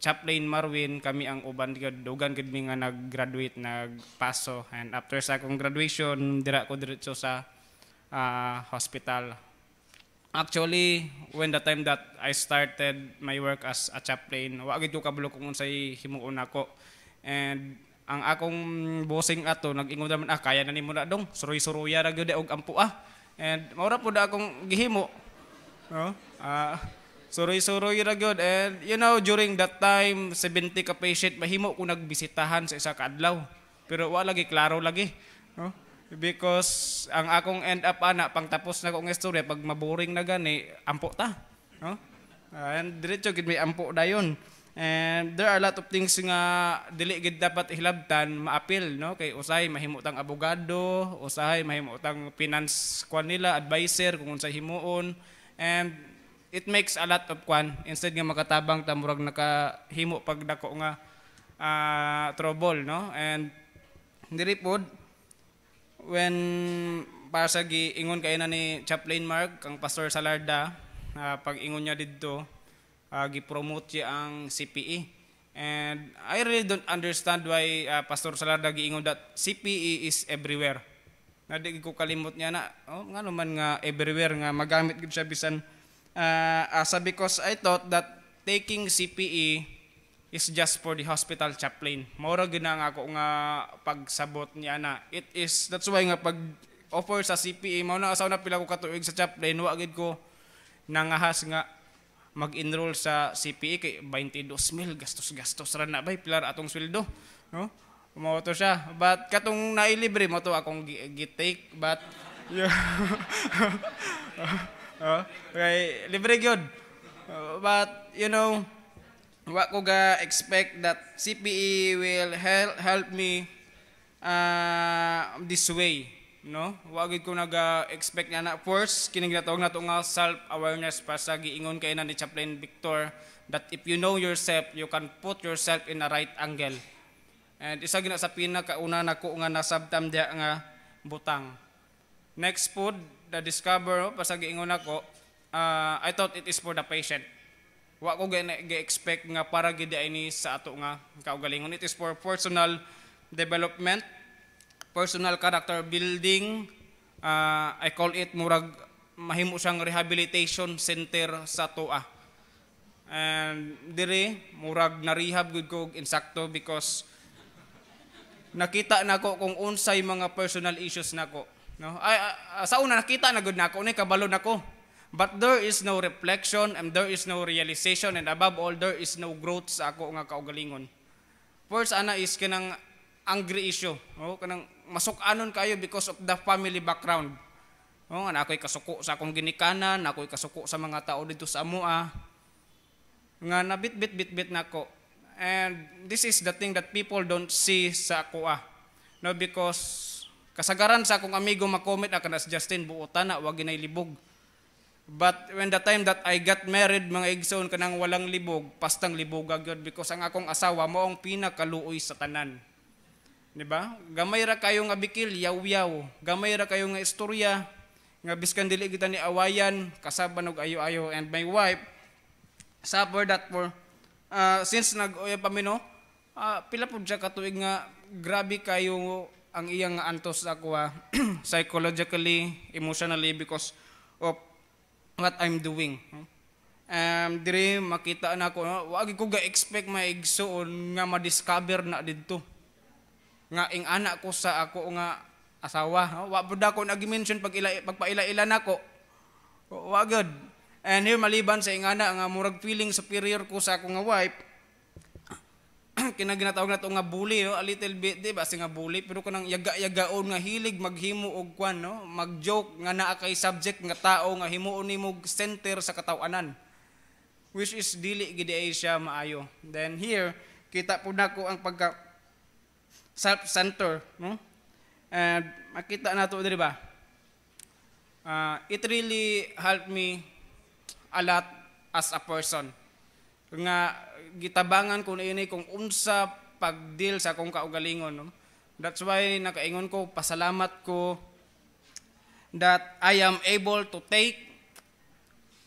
G: Chaplain Marwin kami ang uban gid dugan gid nga nag-graduate nagpaso and after sa akong graduation dira ko diretso sa uh, hospital. Actually, when the time that I started my work as a chaplain, wa gid ko kabalo kung unsay himuon ako. And ang akong bossing ato nag-ingon naman ah kaya na nimo na dong suruy-suruya ra gyud eh, og ampo ah and maura po na akong gihimo no ah suruy-suruy ra gyud and you know during that time 70 ka patient mahimo ko nagbisitahan sa isa ka adlaw pero wala lagi klaro lagi no because ang akong end up ana pangtapos na kong istorya pag maboring na gani ampo ta no uh, and diretso gid may ampo dayon And there are a lot of things nga dili gid dapat hilabtan maapil no kay usay mahimutang abogado, usay mahimutang finance kwan nila adviser kung unsay himuon and it makes a lot of kwan instead nga makatabang ta murag nakahimo pag dako nga uh, trouble no and diri pod when para sa giingon kay na ni Chaplain Mark kang Pastor Salarda uh, ah, pag ingon niya didto uh, gipromote siya ang CPE. And I really don't understand why uh, Pastor Salarda giingon that CPE is everywhere. Na di ko kalimot niya na, oh, nga naman nga everywhere nga magamit gud siya bisan uh, ah, asa because I thought that taking CPE is just for the hospital chaplain. Maura gud na nga ako nga pagsabot niya na. It is that's why nga pag offer sa CPE mao na asaw na pila ko katuig sa chaplain wa gid ko nangahas nga mag-enroll sa CPE kay 22,000 gastos-gastos ra na bay pilar atong sweldo no mao siya but katong nailibre mo to akong gi-take but (laughs) yeah. (laughs) okay, oh, libre gyud but you know wa ko ga expect that CPE will help help me uh, this way no wa gid ko naga-expect nga na first kining gitawag nato nga self awareness para sa giingon kay na ni Chaplain Victor that if you know yourself you can put yourself in a right angle and isa gina sa pinakauna nako nga nasabtam dia nga butang next food the discover oh, pasagi ingon giingon nako uh, I thought it is for the patient wa ko ga-expect nga para gid ini sa ato nga kaugalingon it is for personal development personal character building. Uh, I call it murag mahimo siyang rehabilitation center sa Toa. And dire murag na rehab gud ko insakto because nakita nako kung unsay mga personal issues nako. No? Ay, uh, sa una nakita na gud nako ni kabalo nako. But there is no reflection and there is no realization and above all there is no growth sa ako nga kaugalingon. First ana is kanang angry issue. Oh, kanang masukanon kayo because of the family background. Oh, nga ako'y kasuko sa akong ginikanan, ako'y kasuko sa mga tao dito sa amua. Ah. Nga nabit bit bit bit nako. And this is the thing that people don't see sa ako ah. No, because kasagaran sa akong amigo makomit ako ah, na si Justin, buotan na, wag ginay libog. But when the time that I got married, mga igsoon, kanang walang libog, pastang libog agad because ang akong asawa, moong pinakaluoy sa tanan. Di ba? Gamay ra kayo nga bikil, yaw-yaw. Gamay ra kayo nga istorya, nga biskan dili kita ni awayan, kasaban og ayo-ayo. And my wife, suffer that for, uh, since nag-uya pa mino, uh, ah, pila po dyan katuig nga, grabe kayo ang iyang antos sa ako, uh, (clears throat) psychologically, emotionally, because of what I'm doing. Um, diri makita na ako, no? wag ko ga-expect maigsoon nga ma-discover na dito nga ing anak ko sa ako nga asawa. Oh, wa pud ako nagi-mention pag ila pagpaila-ila nako. Oh, wa good. And here maliban sa ingana nga murag feeling superior ko sa ako nga wife. (clears throat) Kinaginatawag na to nga bully, no? Oh, a little bit, di ba? nga bully, pero kanang yaga-yagaon nga hilig maghimo og kwan, no? Mag-joke nga naa kay subject nga tao nga himuon nimo center sa katawanan. Which is dili gid siya maayo. Then here kita po nako ang pagka center, no? And makita nato diri ba? Uh, it really helped me a lot as a person. Nga gitabangan ko ini eh kung unsa pagdeal sa akong kaugalingon, no? That's why nakaingon ko, pasalamat ko that I am able to take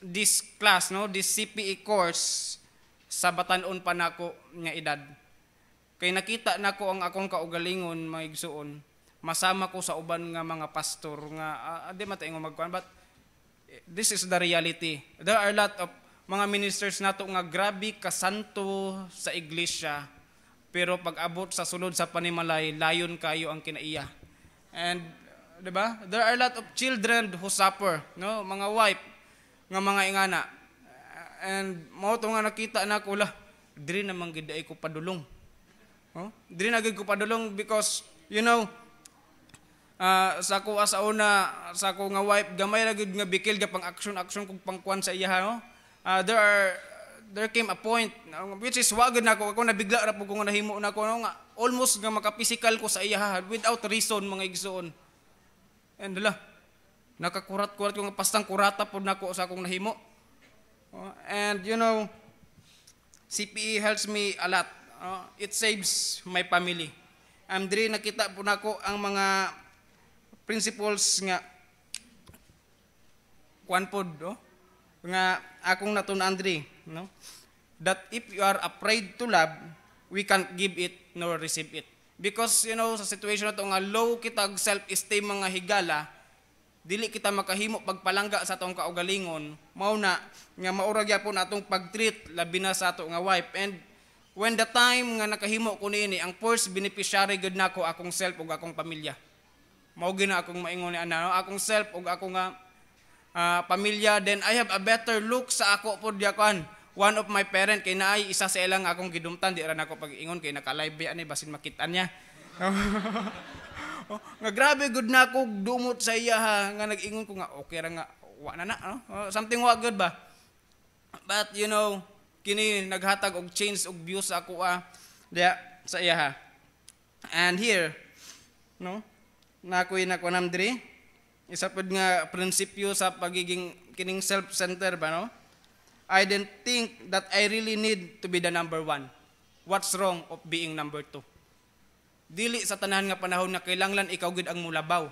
G: this class, no, this CPE course sa batanon pa nako nga edad. Kay nakita nako ang akong kaugalingon mga Masama ko sa uban nga mga pastor nga uh, di mataingo magkuan but eh, this is the reality. There are a lot of mga ministers nato nga grabe kasanto sa iglesia pero pag abot sa sunod sa panimalay layon kayo ang kinaiya. And 'di ba? There are a lot of children who suffer, no? Mga wife nga mga ingana. And mao to nga nakita na ko la diri namang giday ko padulong Oh? Drinagid ko padulong because, you know, uh, sa ako sa una, sa ako nga wife, gamay lagid nga bikil, ga pang action-action kung pangkuan sa iya. No? Uh, ah, there are, there came a point, which is wagad nako ako, ako nabigla ra po kung nahimo na ako, no? nga, almost nga makapisikal ko sa iya, without reason, mga igsoon. And ala, nakakurat-kurat ko nga pastang kurata po na ako sa akong nahimo. Oh, and you know, CPE helps me a lot Uh, it saves my family. I'm diri nakita po nako ang mga principles nga kuan pod no? nga akong natun-an diri no that if you are afraid to love we can't give it nor receive it because you know sa situation nato nga low kita self-esteem mga higala dili kita makahimo pagpalangga sa atong kaugalingon mao na nga maura gyapon atong pagtreat labi na sa ato nga wife and When the time nga nakahimo ko niini, ang first beneficiary gud nako akong self ug akong pamilya. Mao gina akong maingon ni ana, akong self ug akong nga uh, pamilya, then I have a better look sa ako pud yakon. One of my parent kay naay isa sa ilang akong gidumtan di ra nako pag-ingon kay naka-live ani basin makita niya. oh, (laughs) nga grabe good na ako dumot sa iya ha nga nag-ingon ko nga okay ra nga wa na na no? Oh, something wa good ba but you know kini naghatag og change og views sa ako ah, diya sa iya ha. And here, no, nakoy na kuanam diri, isa pud nga prinsipyo sa pagiging kining self-center ba no? I didn't think that I really need to be the number one. What's wrong of being number two? Dili sa tanahan nga panahon na kailangan ikaw gud ang mulabaw.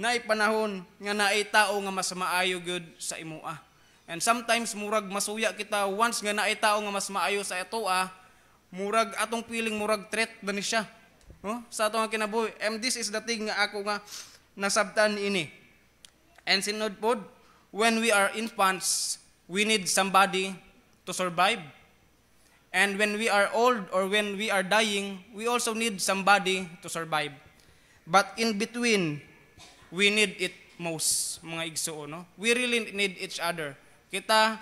G: Na panahon nga naay tao nga mas maayo gud sa imuha. Ah. And sometimes murag masuya kita once nga naay tao nga mas maayo sa ato ah, murag atong feeling murag threat ni siya. No? Sa ato nga kinabuhi. And this is the thing nga ako nga nasabtan ini. And sinod pod, when we are infants, we need somebody to survive. And when we are old or when we are dying, we also need somebody to survive. But in between, we need it most, mga igsuo, no? We really need each other kita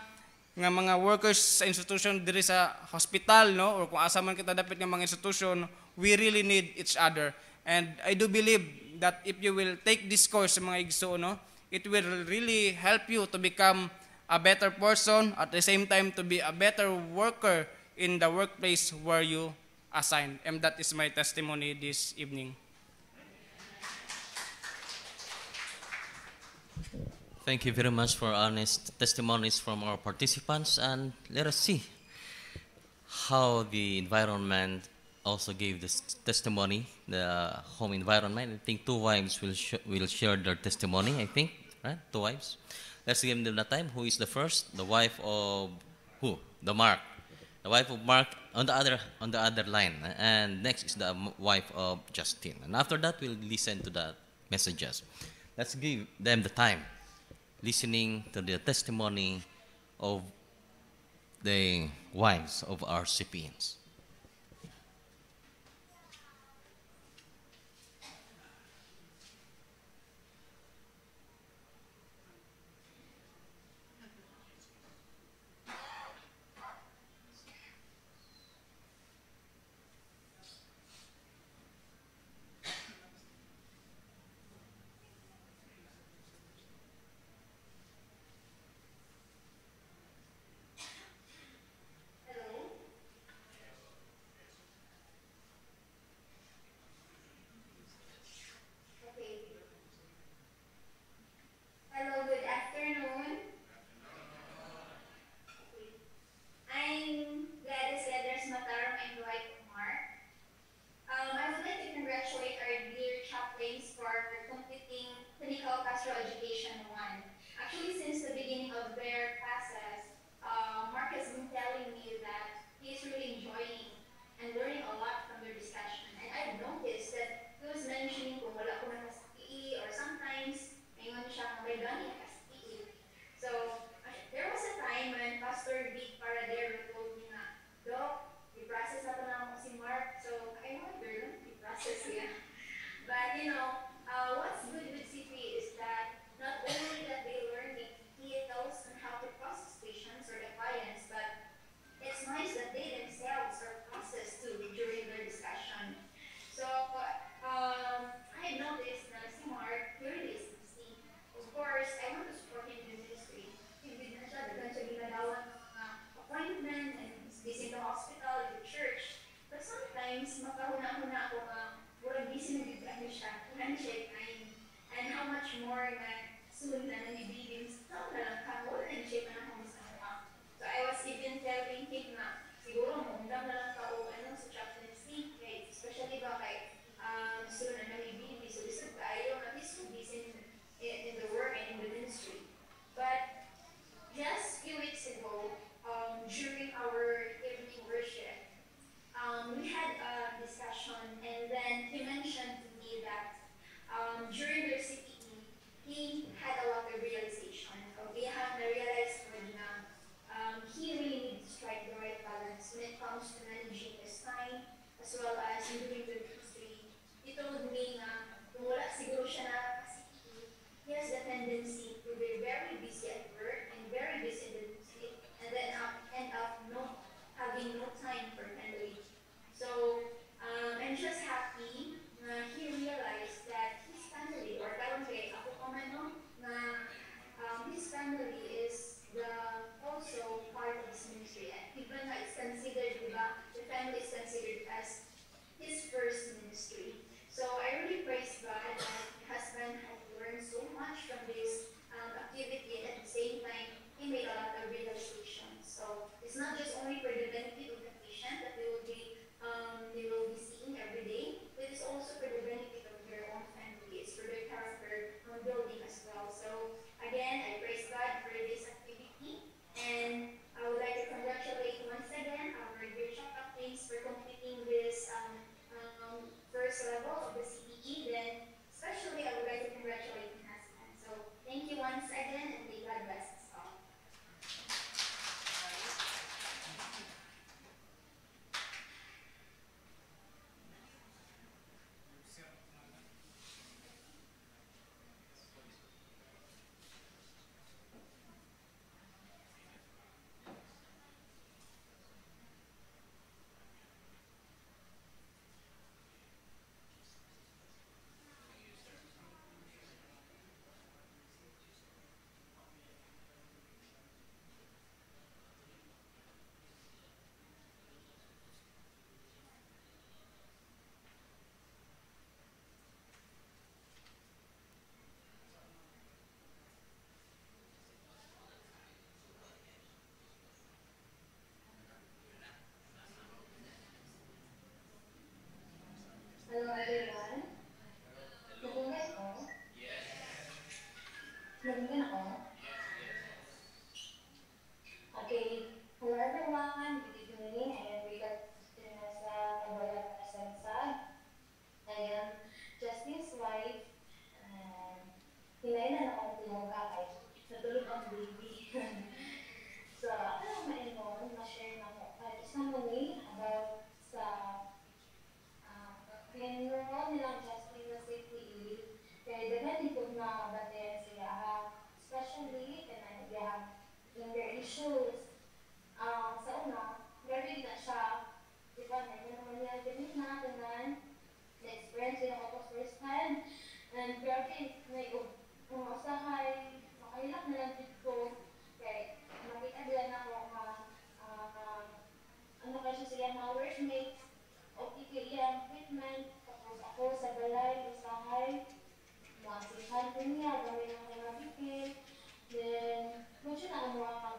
G: nga mga workers sa institution diri sa hospital no or kung asa man kita dapat nga mga institution we really need each other and i do believe that if you will take this course sa mga igso no it will really help you to become a better person at the same time to be a better worker in the workplace where you assigned and that is my testimony this evening
A: Thank you very much for honest testimonies from our participants, and let us see how the environment also gave this testimony, the home environment. I think two wives will, sh will share their testimony, I think, right? Two wives. Let's give them the time. Who is the first? The wife of who? The Mark. The wife of Mark on the other, on the other line. And next is the wife of Justin. And after that, we'll listen to the messages. Let's give them the time listening to the testimony of the wives of our recipients.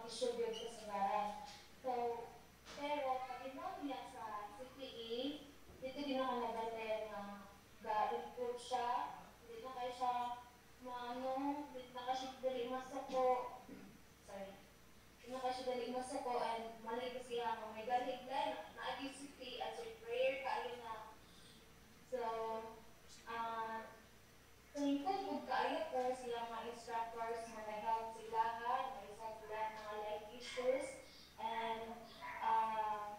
H: mag-distribute ka pero pag-inong niya sa CPE, dito din ang nagandel na ga-improve siya, hindi na kayo siya maano, hindi na kasi dali masako, sorry, hindi na kasi dali masako, and mali kasi ako, may galig na, naagi e at prayer, kayo na. So, uh, ah, tingin ko, kung kayo ko sila mga instructors, pictures and uh,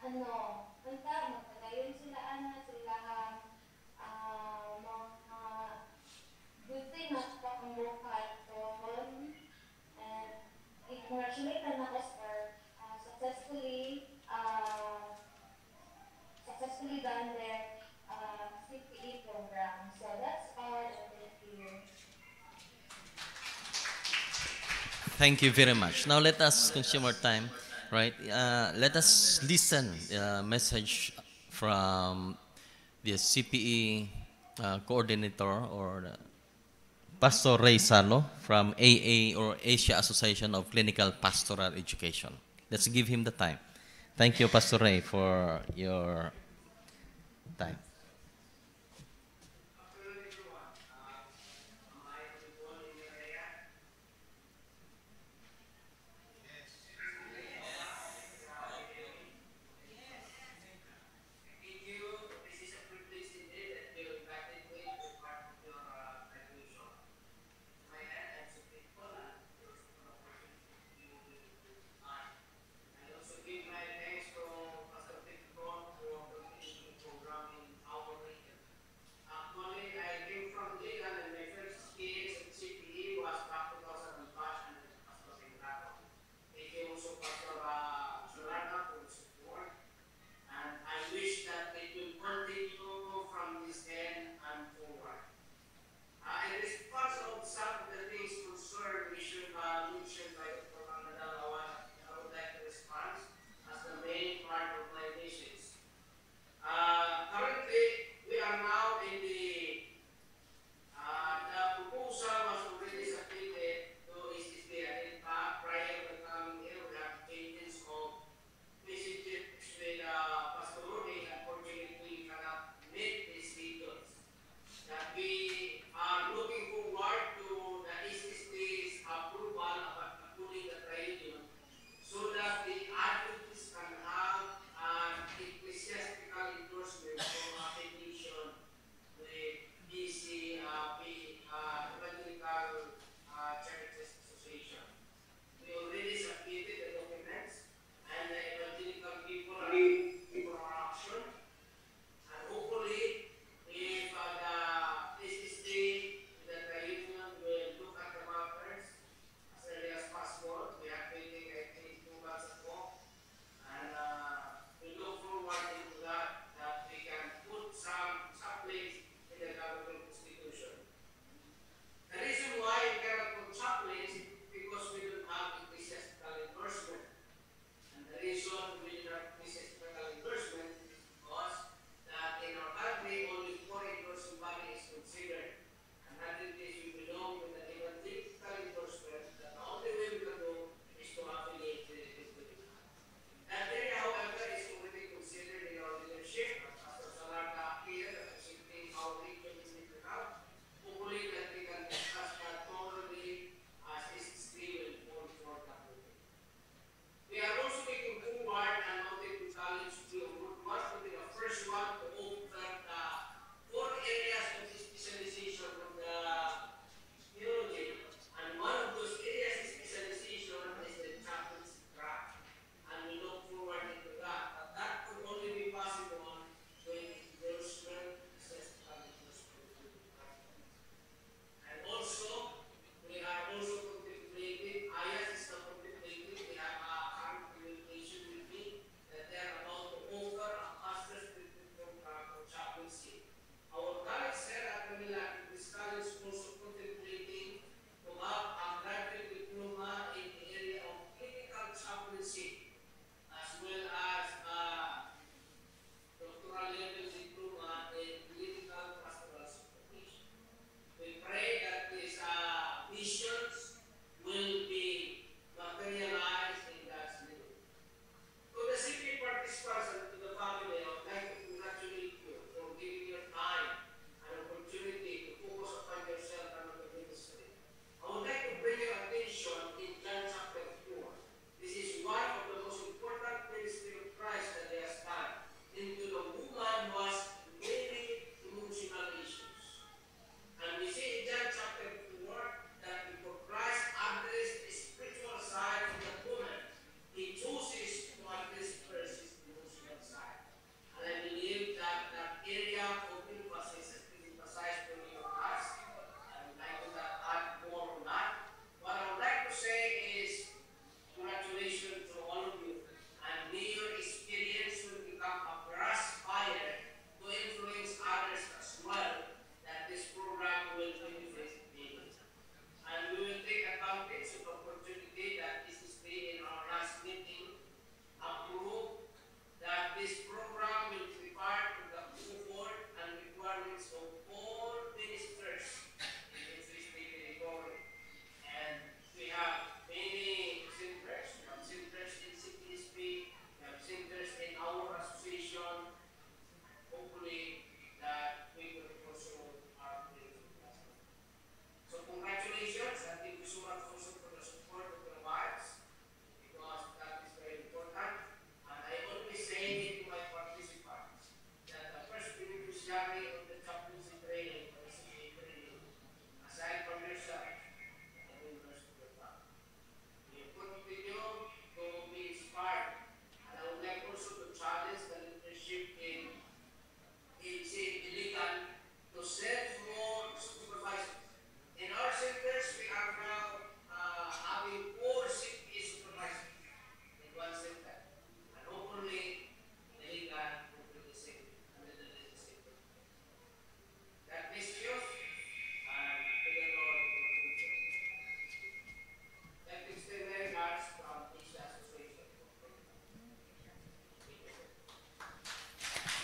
H: ano, ang tawag magkagayon sila ano sila ha uh, mga beauty na pakamukha ito and i-congratulate na ako sir uh, successfully uh, successfully done their uh, ah, CPE program. So that's
A: Thank you very much. Now let us consume our time, right? Uh, let us listen a uh, message from the CPE uh, coordinator or uh, Pastor Ray Salo from AA or Asia Association of Clinical Pastoral Education. Let's give him the time. Thank you, Pastor Ray, for your time.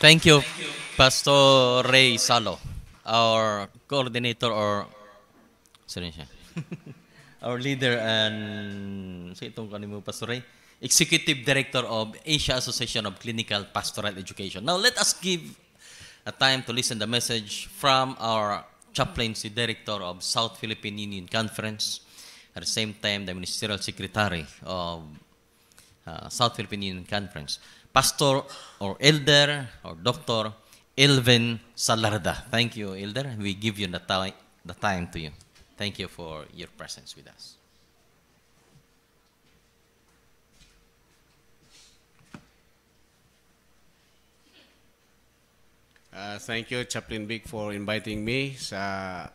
A: Thank you, Pastor Ray Salo, our coordinator or (laughs) our leader and Pastor Ray, Executive Director of Asia Association of Clinical Pastoral Education. Now let us give a time to listen the message from our chaplaincy director of South Philippine Union Conference. At the same time, the ministerial secretary of uh, South Philippine Union Conference pastor or elder or doctor Elvin Salarda. Thank you, elder. We give you the, the time to you. Thank you for your presence with us.
I: Uh, thank you, Chaplain Big, for inviting me sa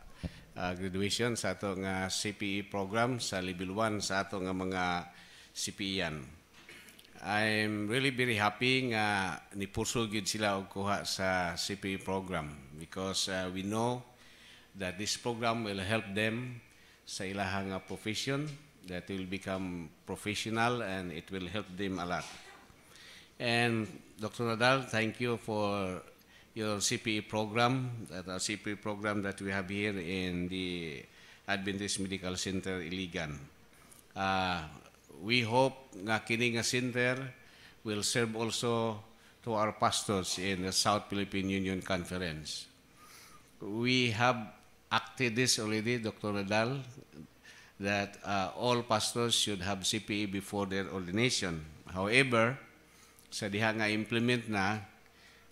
I: uh, graduation sa atong uh, CPE program sa level 1 sa atong uh, mga CPE yan. I'm really very happy nga nipuso gyud sila og kuha sa CPE program because uh, we know that this program will help them sa ilahang profession that will become professional and it will help them a lot. And Dr. Nadal, thank you for your CPE program, that our uh, CPE program that we have here in the Adventist Medical Center, Iligan. Uh, we hope nga kini nga center will serve also to our pastors in the South Philippine Union Conference. We have acted this already, Dr. Nadal, that uh, all pastors should have CPE before their ordination. However, sa diha nga implement na,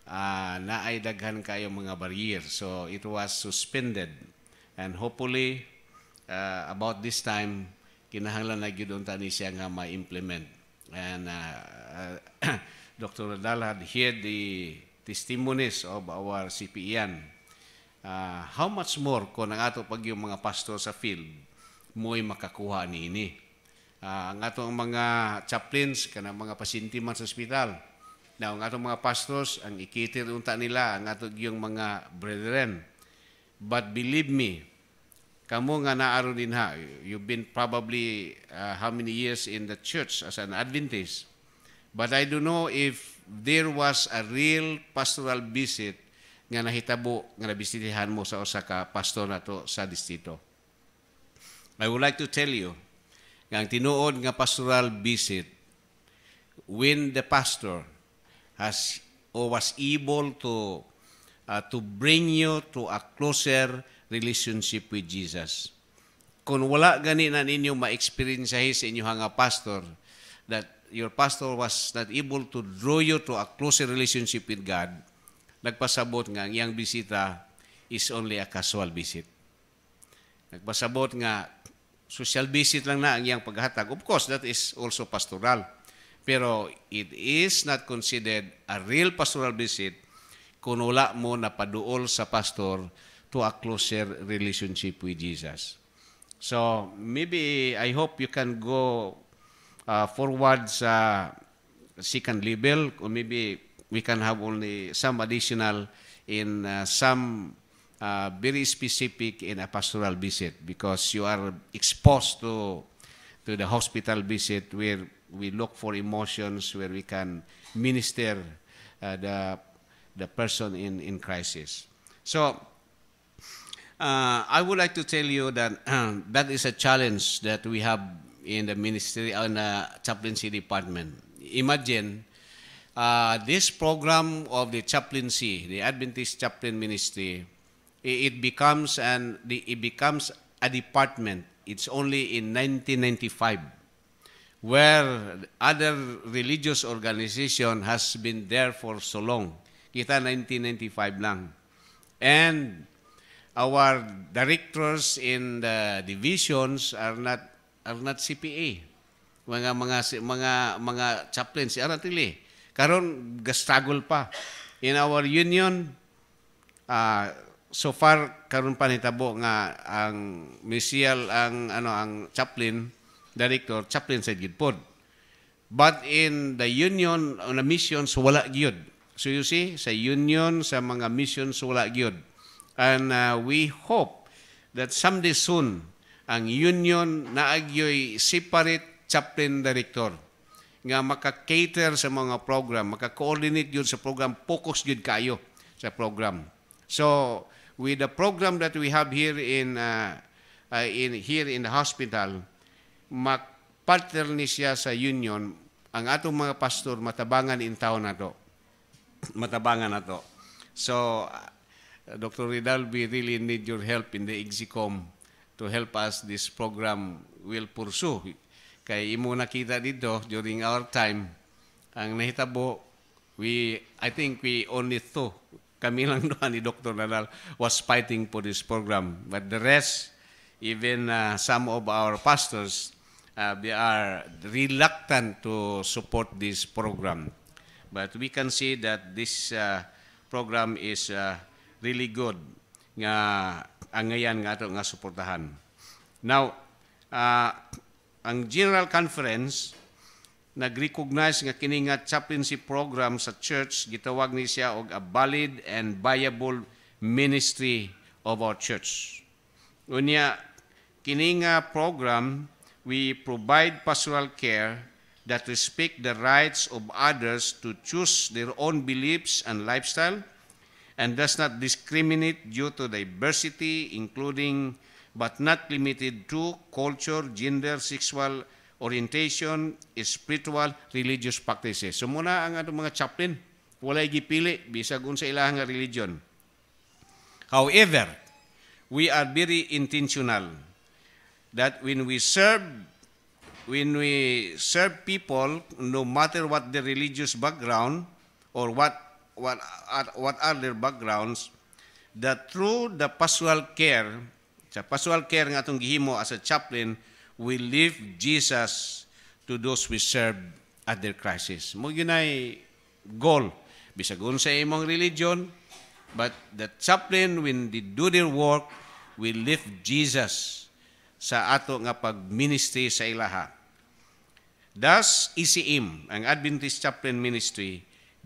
I: uh, naay daghan kayo mga barrier. So it was suspended. And hopefully, uh, about this time, kinahanglan na gyud unta ni siya nga ma-implement. And uh, uh, (coughs) Dr. Radal had heard the testimonies of our CPEan. Uh, how much more kung ang ato pag yung mga pastor sa field mo'y makakuha ni ini. Uh, ang atong mga chaplains, kanang mga pasinti man sa ospital, Now, ang atong mga pastors, ang ikitir unta nila, ang atong yung mga brethren. But believe me, Kamu nga naaro din ha, you've been probably uh, how many years in the church as an Adventist. But I don't know if there was a real pastoral visit nga nahitabo nga nabisitihan mo sa usa pastor na to sa distrito. I would like to tell you nga ang tinuod nga pastoral visit when the pastor has or was able to uh, to bring you to a closer relationship with Jesus. Kung wala gani na ninyo ma-experience sa inyo nga pastor, that your pastor was not able to draw you to a closer relationship with God, nagpasabot nga ang iyang bisita is only a casual visit. Nagpasabot nga social visit lang na ang iyang paghatag. Of course, that is also pastoral. Pero it is not considered a real pastoral visit kung wala mo napaduol sa pastor to a closer relationship with Jesus. So maybe I hope you can go uh, forward sa uh, second level or maybe we can have only some additional in uh, some uh, very specific in a pastoral visit because you are exposed to to the hospital visit where we look for emotions where we can minister uh, the the person in in crisis so uh, I would like to tell you that um, (clears throat) that is a challenge that we have in the ministry on uh, the chaplaincy department. Imagine uh, this program of the chaplaincy, the Adventist chaplain ministry, it, becomes and it becomes a department. It's only in 1995, where other religious organization has been there for so long. Kita 1995 lang. And our directors in the divisions are not are not CPA. Mga mga mga mga chaplain si Aratili. Karon gastruggle pa in our union uh, so far karon pa nitabo nga ang misial ang ano ang chaplain director chaplain said gid pod. But in the union on the missions wala gyud. So you see sa union sa mga missions wala gyud And uh, we hope that someday soon, ang union na agyoy separate chaplain director nga maka-cater sa mga program, maka-coordinate yun sa program, focus yun kayo sa program. So, with the program that we have here in, uh, uh, in here in the hospital, makpartner partner niya sa union, ang atong mga pastor matabangan in town na to. matabangan na to. So, Dr. Ridal, we really need your help in the EXICOM to help us this program will pursue. Kay imo nakita dito during our time, ang nahitabo, we, I think we only two, kami lang (laughs) doon ni Dr. Nadal was fighting for this program. But the rest, even uh, some of our pastors, uh, they are reluctant to support this program. But we can see that this uh, program is uh, really good nga angayan nga ato nga suportahan. Now, uh, ang General Conference nag-recognize nga kini nga chaplaincy program sa church gitawag ni siya og a valid and viable ministry of our church. Unya kini nga program we provide pastoral care that respect the rights of others to choose their own beliefs and lifestyle and does not discriminate due to diversity, including but not limited to culture, gender, sexual orientation, spiritual, religious practices. So muna ang ato mga chaplain, walay gipili bisag unsa ilang religion. However, we are very intentional that when we serve when we serve people no matter what their religious background or what what are, what are their backgrounds, that through the pastoral care, sa pastoral care nga atong gihimo as a chaplain, we live Jesus to those we serve at their crisis. Mo ginay goal bisag unsa imong religion but the chaplain when they do their work we lift Jesus sa ato nga pagministry sa ilaha. Thus, ECM, ang Adventist Chaplain Ministry,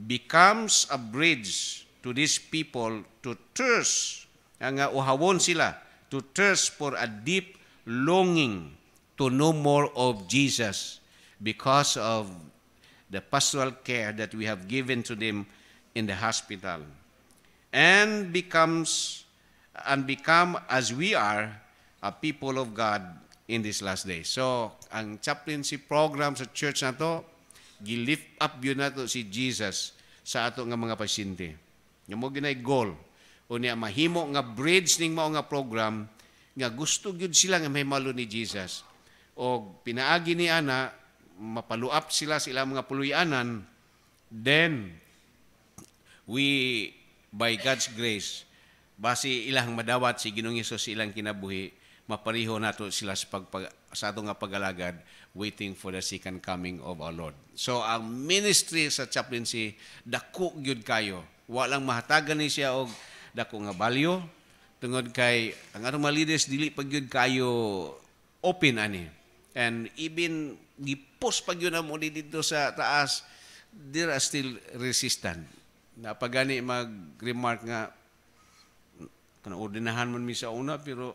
I: becomes a bridge to these people to thirst, nga uhawon sila, to thirst for a deep longing to know more of Jesus because of the pastoral care that we have given to them in the hospital and becomes and become as we are a people of God in this last day. So, ang chaplaincy program sa church na to, Gilift up yun nato si Jesus sa ato nga mga pasyente. Nga mo ginay goal. O niya mahimo nga bridge ning mao nga program nga gusto gyud sila nga may malo ni Jesus. O pinaagi ni ana mapaluap sila sa ilang mga puluyanan then we by God's grace basi ilang madawat si Ginoong Hesus ilang kinabuhi mapariho nato sila sa pag sa ato nga pagalagad waiting for the second coming of our Lord. So, ang ministry sa chaplaincy, dako gyud kayo. Walang mahatagan ni siya og dako nga value. Tungod kay, ang anong malides, dili pag yun kayo open ani. And even, gipos pag yun mo dito sa taas, there are still resistant. Napagani mag-remark nga, kanaordinahan man mi sa una, pero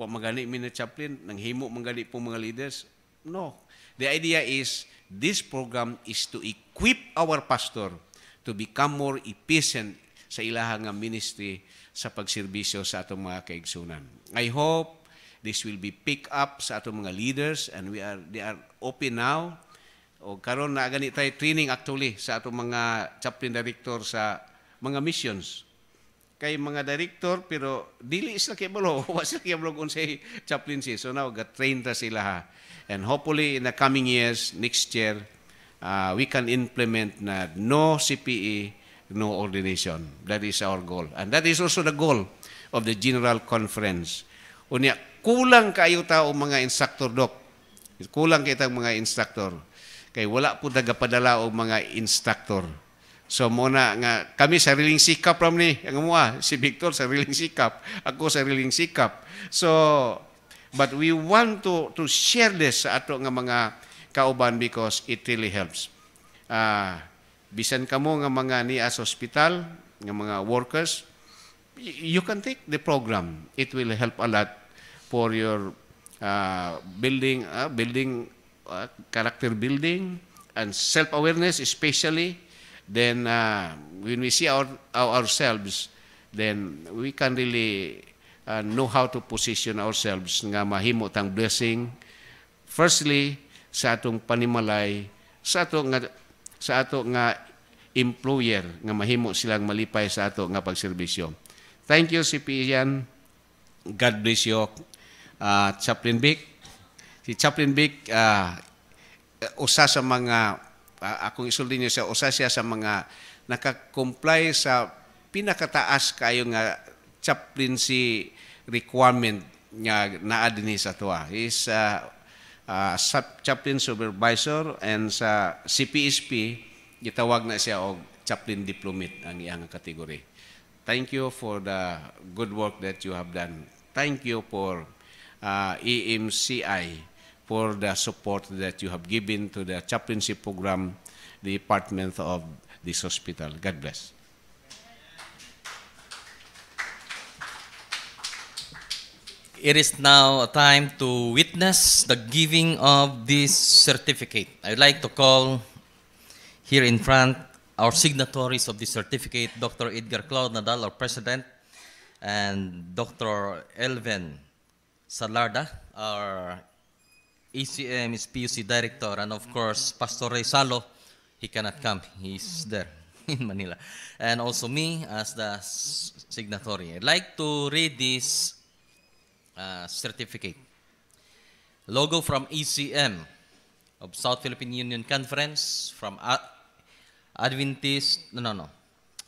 I: wa magani mi na chaplain, nang himo manggali po mga leaders, No. The idea is this program is to equip our pastor to become more efficient sa ilahang ministry sa pagserbisyo sa atong mga kaigsunan. I hope this will be picked up sa atong mga leaders and we are they are open now o karon na gani tay training actually sa atong mga chaplain director sa mga missions kay mga director pero dili sila kay balo (laughs) wa sila kay balo unsay chaplaincy so now ga train ta sila ha And hopefully, in the coming years, next year, uh, we can implement na no CPE, no ordination. That is our goal. And that is also the goal of the General Conference. Unya, kulang kayo tao mga instructor, Doc. Kulang kita mga instructor. Kay wala po nagapadala o mga instructor. So muna nga kami sariling sikap ram ni ang mga ah, si Victor sariling sikap, ako sariling sikap. So But we want to, to share this sa ato nga mga kauban because it really helps. Uh, bisan kamo nga mga niya sa hospital, nga mga workers, you can take the program. It will help a lot for your uh, building, uh, building uh, character building and self-awareness especially. Then uh, when we see our, our, ourselves, then we can really and uh, know how to position ourselves nga mahimo tang blessing firstly sa atong panimalay sa ato nga sa ato nga employer nga mahimo silang malipay sa ato nga pagserbisyo thank you si Pian God bless you uh, Chaplain big si Chaplain big uh, usa sa mga uh, akong isulti niyo siya usa siya sa mga nakakomply sa pinakataas kayo nga chaplaincy requirement nga naa dinhi sa tuwa. Is uh, uh, chaplain supervisor and sa CPSP gitawag na siya og chaplain diplomat ang iyang kategory. Thank you for the good work that you have done. Thank you for uh, EMCI for the support that you have given to the chaplaincy program, Department of this hospital. God bless.
A: It is now a time to witness the giving of this certificate. I'd like to call here in front our signatories of the certificate, Dr. Edgar Claude Nadal, our president, and Dr. Elvin Salarda, our ECM is PUC director, and of course, Pastor Ray Salo, he cannot come. He's there (laughs) in Manila. And also me as the signatory. I'd like to read this uh, certificate. Logo from ECM of South Philippine Union Conference, from Adventist, no, no, no,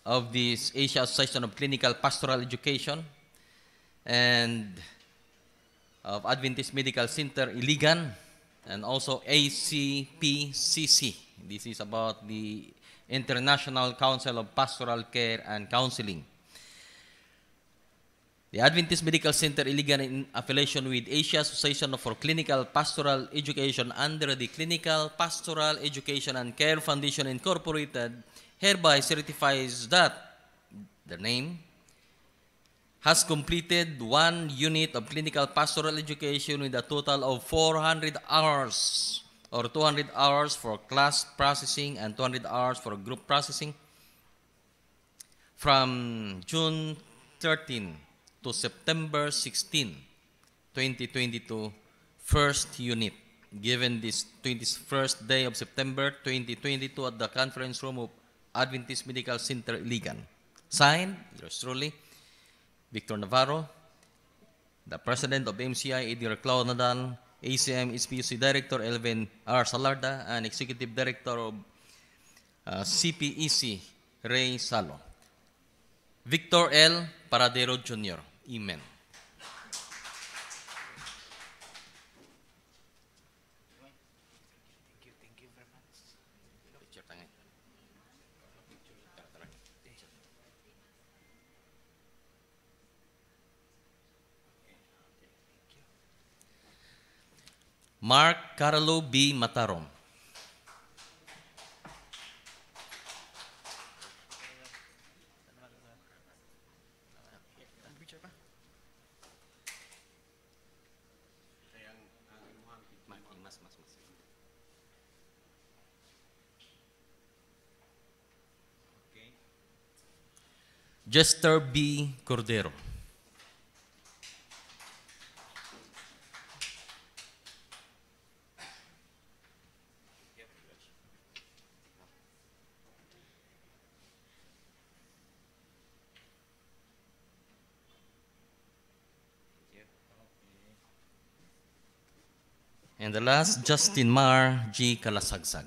A: of the Asia Association of Clinical Pastoral Education, and of Adventist Medical Center Iligan, and also ACPCC. This is about the International Council of Pastoral Care and Counseling. The Adventist Medical Center Iligan in affiliation with Asia Association for Clinical Pastoral Education under the Clinical Pastoral Education and Care Foundation Incorporated hereby certifies that the name has completed one unit of clinical pastoral education with a total of 400 hours or 200 hours for class processing and 200 hours for group processing from June 13, to September 16, 2022, first unit, given this 21st day of September 2022 at the conference room of Adventist Medical Center, Ligan. Signed, yours truly, Victor Navarro, the President of MCI, Edir Nadal, ACM SPC Director Elvin R. Salarda, and Executive Director of uh, CPEC, Ray Salo. Victor L. Paradero Jr. iman. Mark Carlo B. Matarom Jester B. Cordero. And the last, Justin Mar G. Kalasagsak.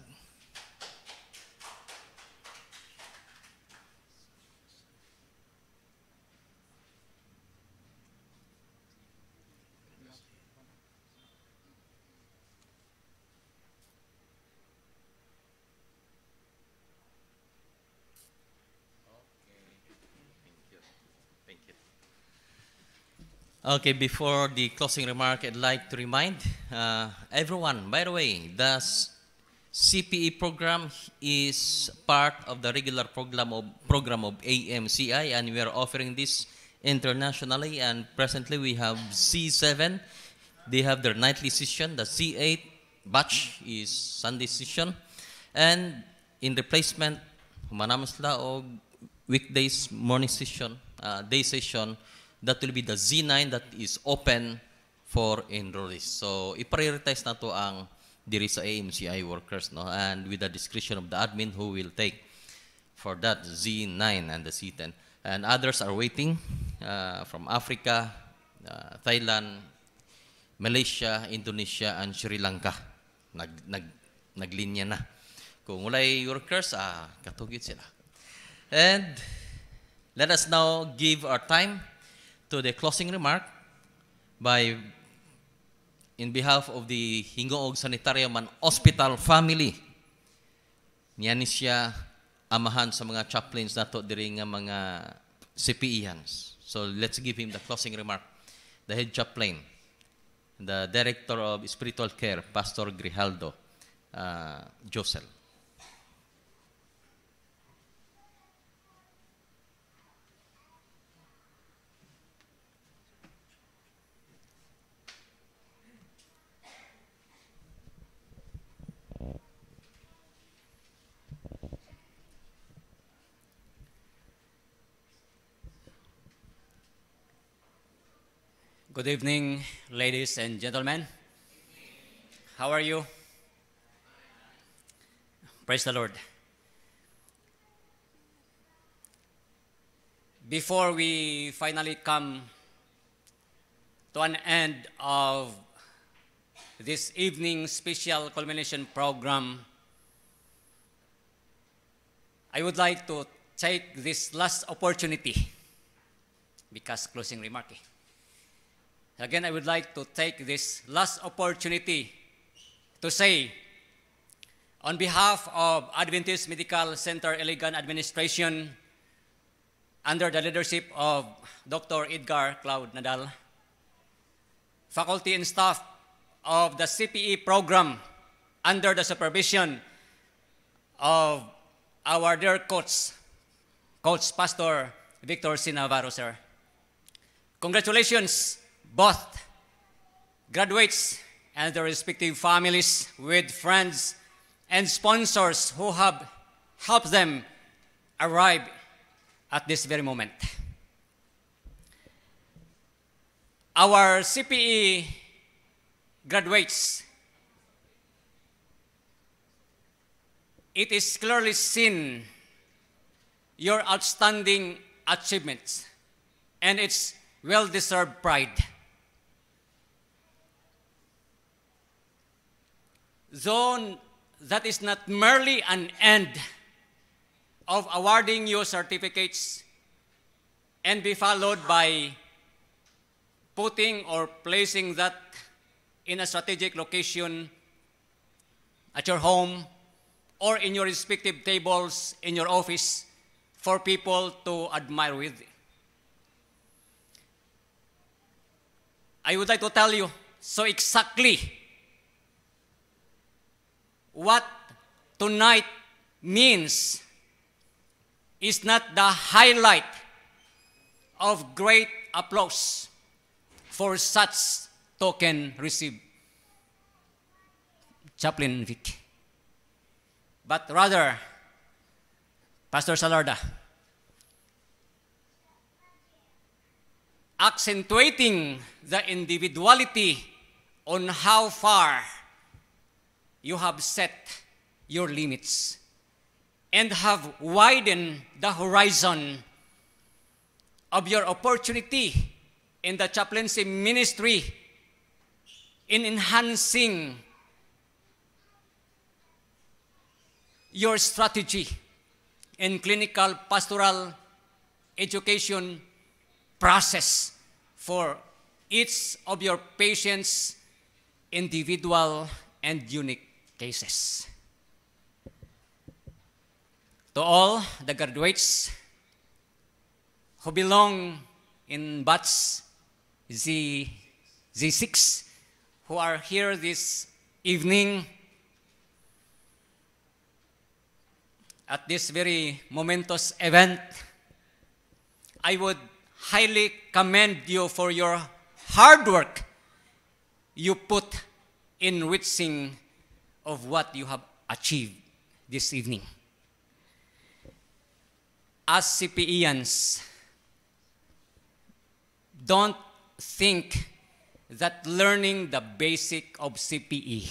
A: Okay, before the closing remark, I'd like to remind uh, everyone, by the way, the CPE program is part of the regular program of, program of AMCI, and we are offering this internationally, and presently we have C7. They have their nightly session. The C8 batch is Sunday session. And in replacement, humanamas o weekdays morning session, uh, day session, that will be the Z9 that is open for enrollees. So, i-prioritize na to ang diri sa AMCI workers, no? And with the discretion of the admin who will take for that Z9 and the C10. And others are waiting uh, from Africa, uh, Thailand, Malaysia, Indonesia, and Sri Lanka. Nag, nag, naglinya na. Kung walay workers, ah, katugit sila. And let us now give our time to the closing remark by in behalf of the Hingoog Sanitarium and Hospital Family. Niyan siya amahan sa mga chaplains nato diri nga mga CPEans. So let's give him the closing remark. The head chaplain, the director of spiritual care, Pastor Grijaldo uh, Josel.
J: Good evening, ladies and gentlemen. How are you? Praise the Lord. Before we finally come to an end of this evening's special culmination program, I would like to take this last opportunity because closing remark. Eh? Again, I would like to take this last opportunity to say, on behalf of Adventist Medical Center Eligan Administration, under the leadership of Dr. Edgar Cloud Nadal, faculty and staff of the CPE program under the supervision of our dear coach, Coach Pastor Victor Sinavaro, sir. Congratulations both graduates and their respective families with friends and sponsors who have helped them arrive at this very moment. Our CPE graduates, it is clearly seen your outstanding achievements and its well-deserved pride. zone that is not merely an end of awarding you certificates and be followed by putting or placing that in a strategic location at your home or in your respective tables in your office for people to admire with. I would like to tell you so exactly what tonight means is not the highlight of great applause for such token received. Chaplain Vic. But rather, Pastor Salarda, accentuating the individuality on how far you have set your limits and have widened the horizon of your opportunity in the chaplaincy ministry in enhancing your strategy in clinical pastoral education process for each of your patients individual and unique cases. To all the graduates who belong in batch Z, Z6 who are here this evening at this very momentous event, I would highly commend you for your hard work you put in reaching of what you have achieved this evening. As CPEans, don't think that learning the basic of CPE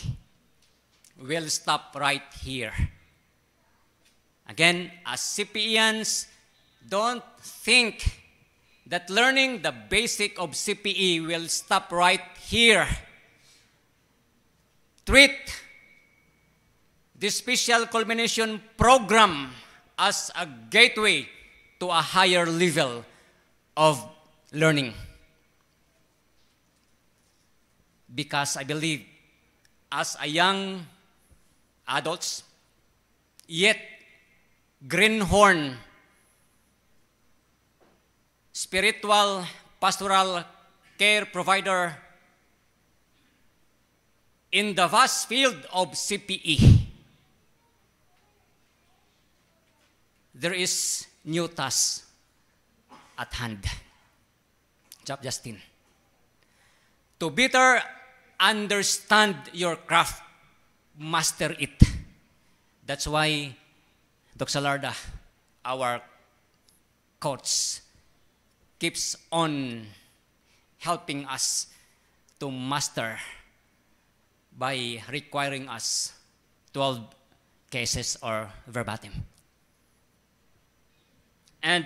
J: will stop right here. Again, as CPEans, don't think that learning the basic of CPE will stop right here. Treat this special culmination program as a gateway to a higher level of learning. Because I believe as a young adults, yet greenhorn spiritual pastoral care provider in the vast field of CPE. there is new task at hand. Job Justin. To better understand your craft, master it. That's why Dr. Salarda, our coach, keeps on helping us to master by requiring us 12 cases or verbatim. and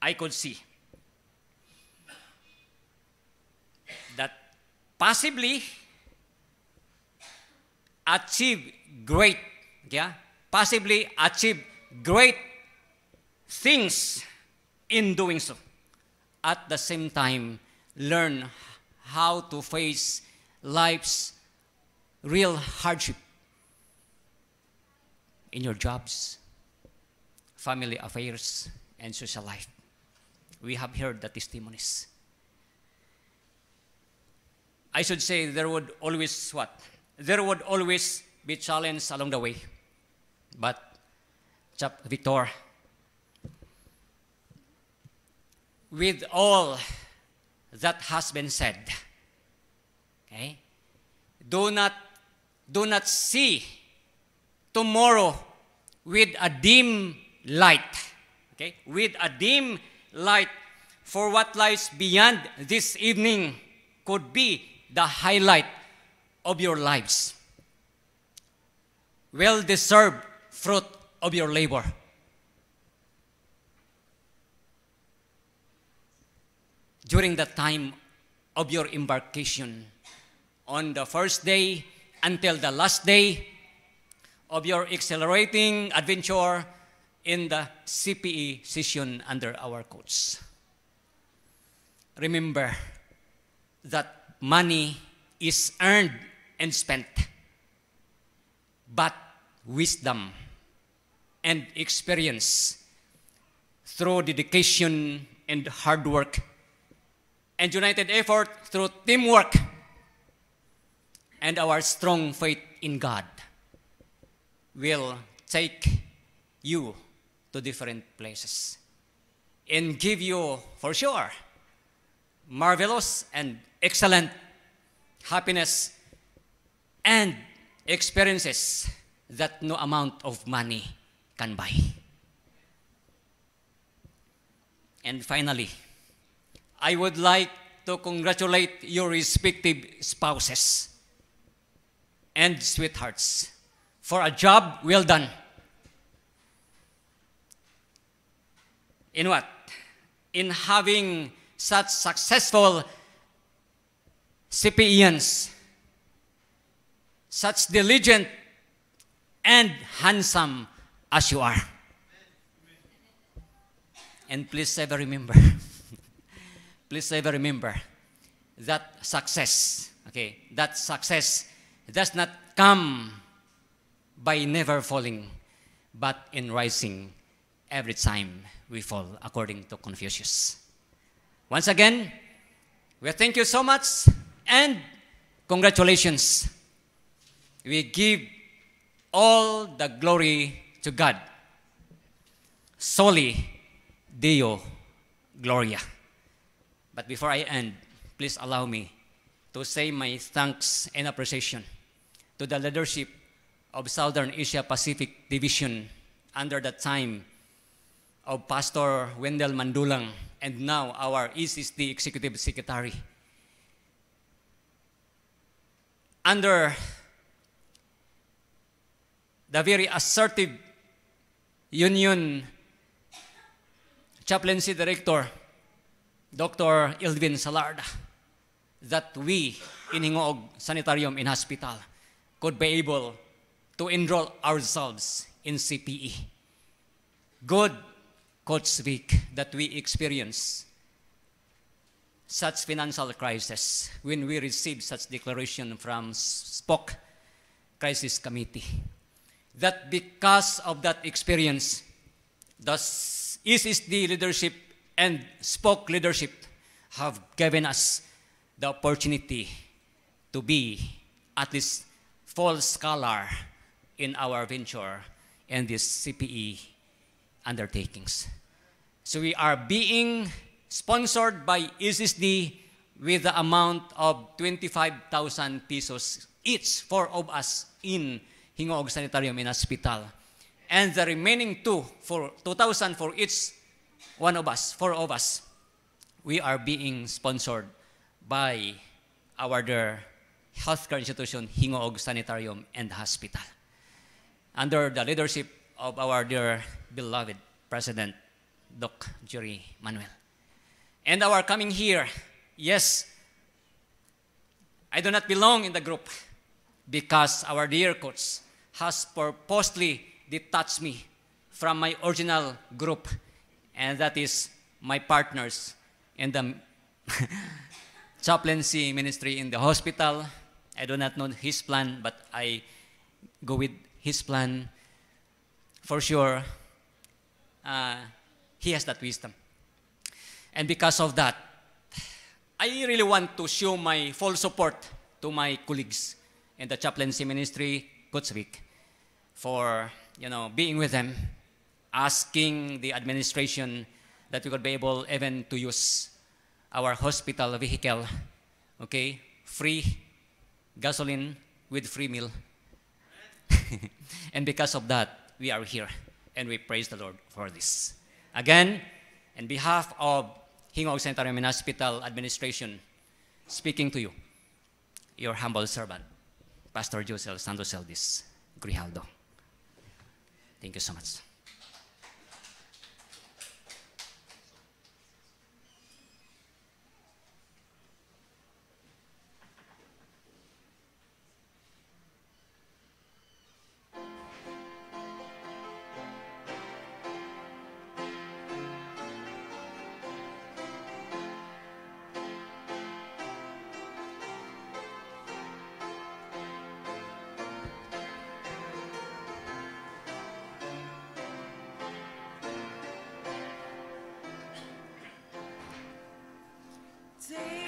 J: I could see that possibly achieve great, yeah, possibly achieve great things in doing so. At the same time, learn how to face life's real hardship in your jobs, family affairs, and social life. We have heard the testimonies. I should say there would always what? There would always be challenges along the way. But Chap Victor, with all that has been said, okay, do not do not see tomorrow with a dim light. Okay? With a dim light, for what lies beyond this evening could be the highlight of your lives. Well deserved fruit of your labor. During the time of your embarkation, on the first day until the last day of your accelerating adventure, in the CPE session under our codes. Remember that money is earned and spent, but wisdom and experience through dedication and hard work and united effort through teamwork and our strong faith in God will take you to different places and give you, for sure, marvelous and excellent happiness and experiences that no amount of money can buy. And finally, I would like to congratulate your respective spouses and sweethearts for a job well done. in what? In having such successful CPEans, such diligent and handsome as you are. And please ever remember, (laughs) please ever remember that success, okay, that success does not come by never falling, but in rising every time we fall, according to Confucius. Once again, we thank you so much and congratulations. We give all the glory to God. Soli Deo Gloria. But before I end, please allow me to say my thanks and appreciation to the leadership of Southern Asia Pacific Division under the time of Pastor Wendell Mandulang and now our ECSD Executive Secretary. Under the very assertive Union Chaplaincy Director, Dr. Ilvin Salarda, that we in Hingoog Sanitarium in Hospital could be able to enroll ourselves in CPE. Good God's week that we experience such financial crisis when we receive such declaration from Spok Crisis Committee. That because of that experience, the ESD leadership and Spok leadership have given us the opportunity to be at least full scholar in our venture in this CPE undertakings. So we are being sponsored by ISSD with the amount of 25,000 pesos each, for of us, in Hingoog Sanitarium in Hospital. And the remaining two, for 2,000 for each one of us, four of us, we are being sponsored by our dear healthcare institution, Hingoog Sanitarium and Hospital. Under the leadership of our dear beloved President Doc Jury Manuel. And our coming here, yes, I do not belong in the group because our dear coach has purposely detached me from my original group, and that is my partners in the (laughs) chaplaincy ministry in the hospital. I do not know his plan, but I go with his plan for sure uh, he has that wisdom. And because of that, I really want to show my full support to my colleagues in the chaplaincy ministry, Kutzvik, for you know being with them, asking the administration that we could be able even to use our hospital vehicle, okay, free gasoline with free meal. (laughs) and because of that, we are here and we praise the Lord for this. Again, in behalf of Hingog Central Women Hospital Administration, speaking to you, your humble servant, Pastor Josel Santos Eldis Grijaldo. Thank you so much.
K: say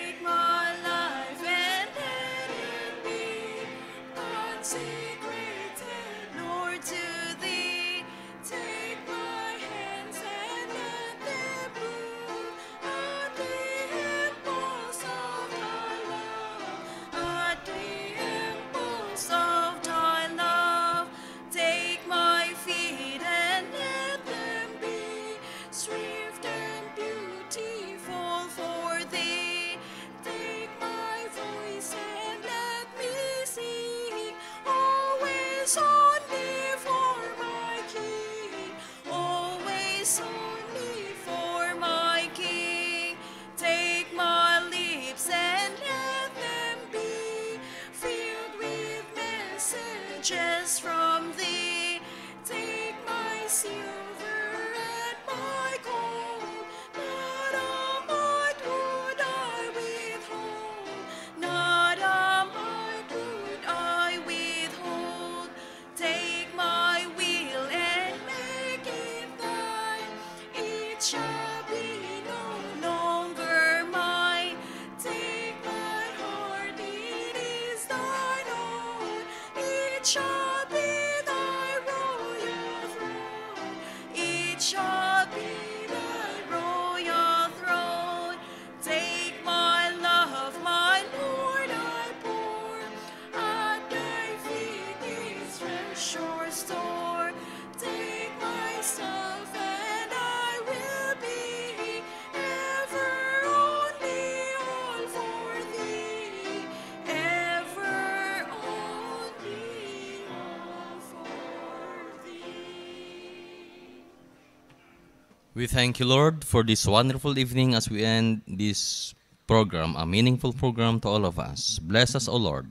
A: We thank you, Lord, for this wonderful evening as we end this program, a meaningful program to all of us. Bless us, O Lord.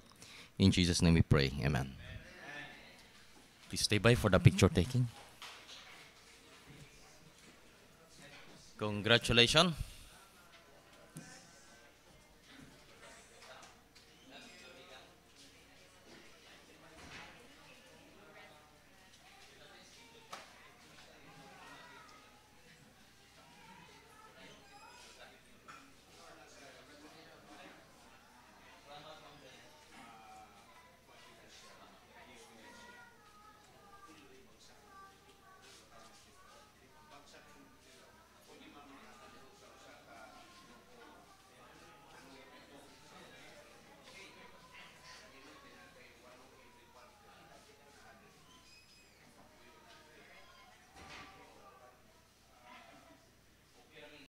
A: In Jesus' name we pray. Amen. Please stay by for the picture taking. Congratulations.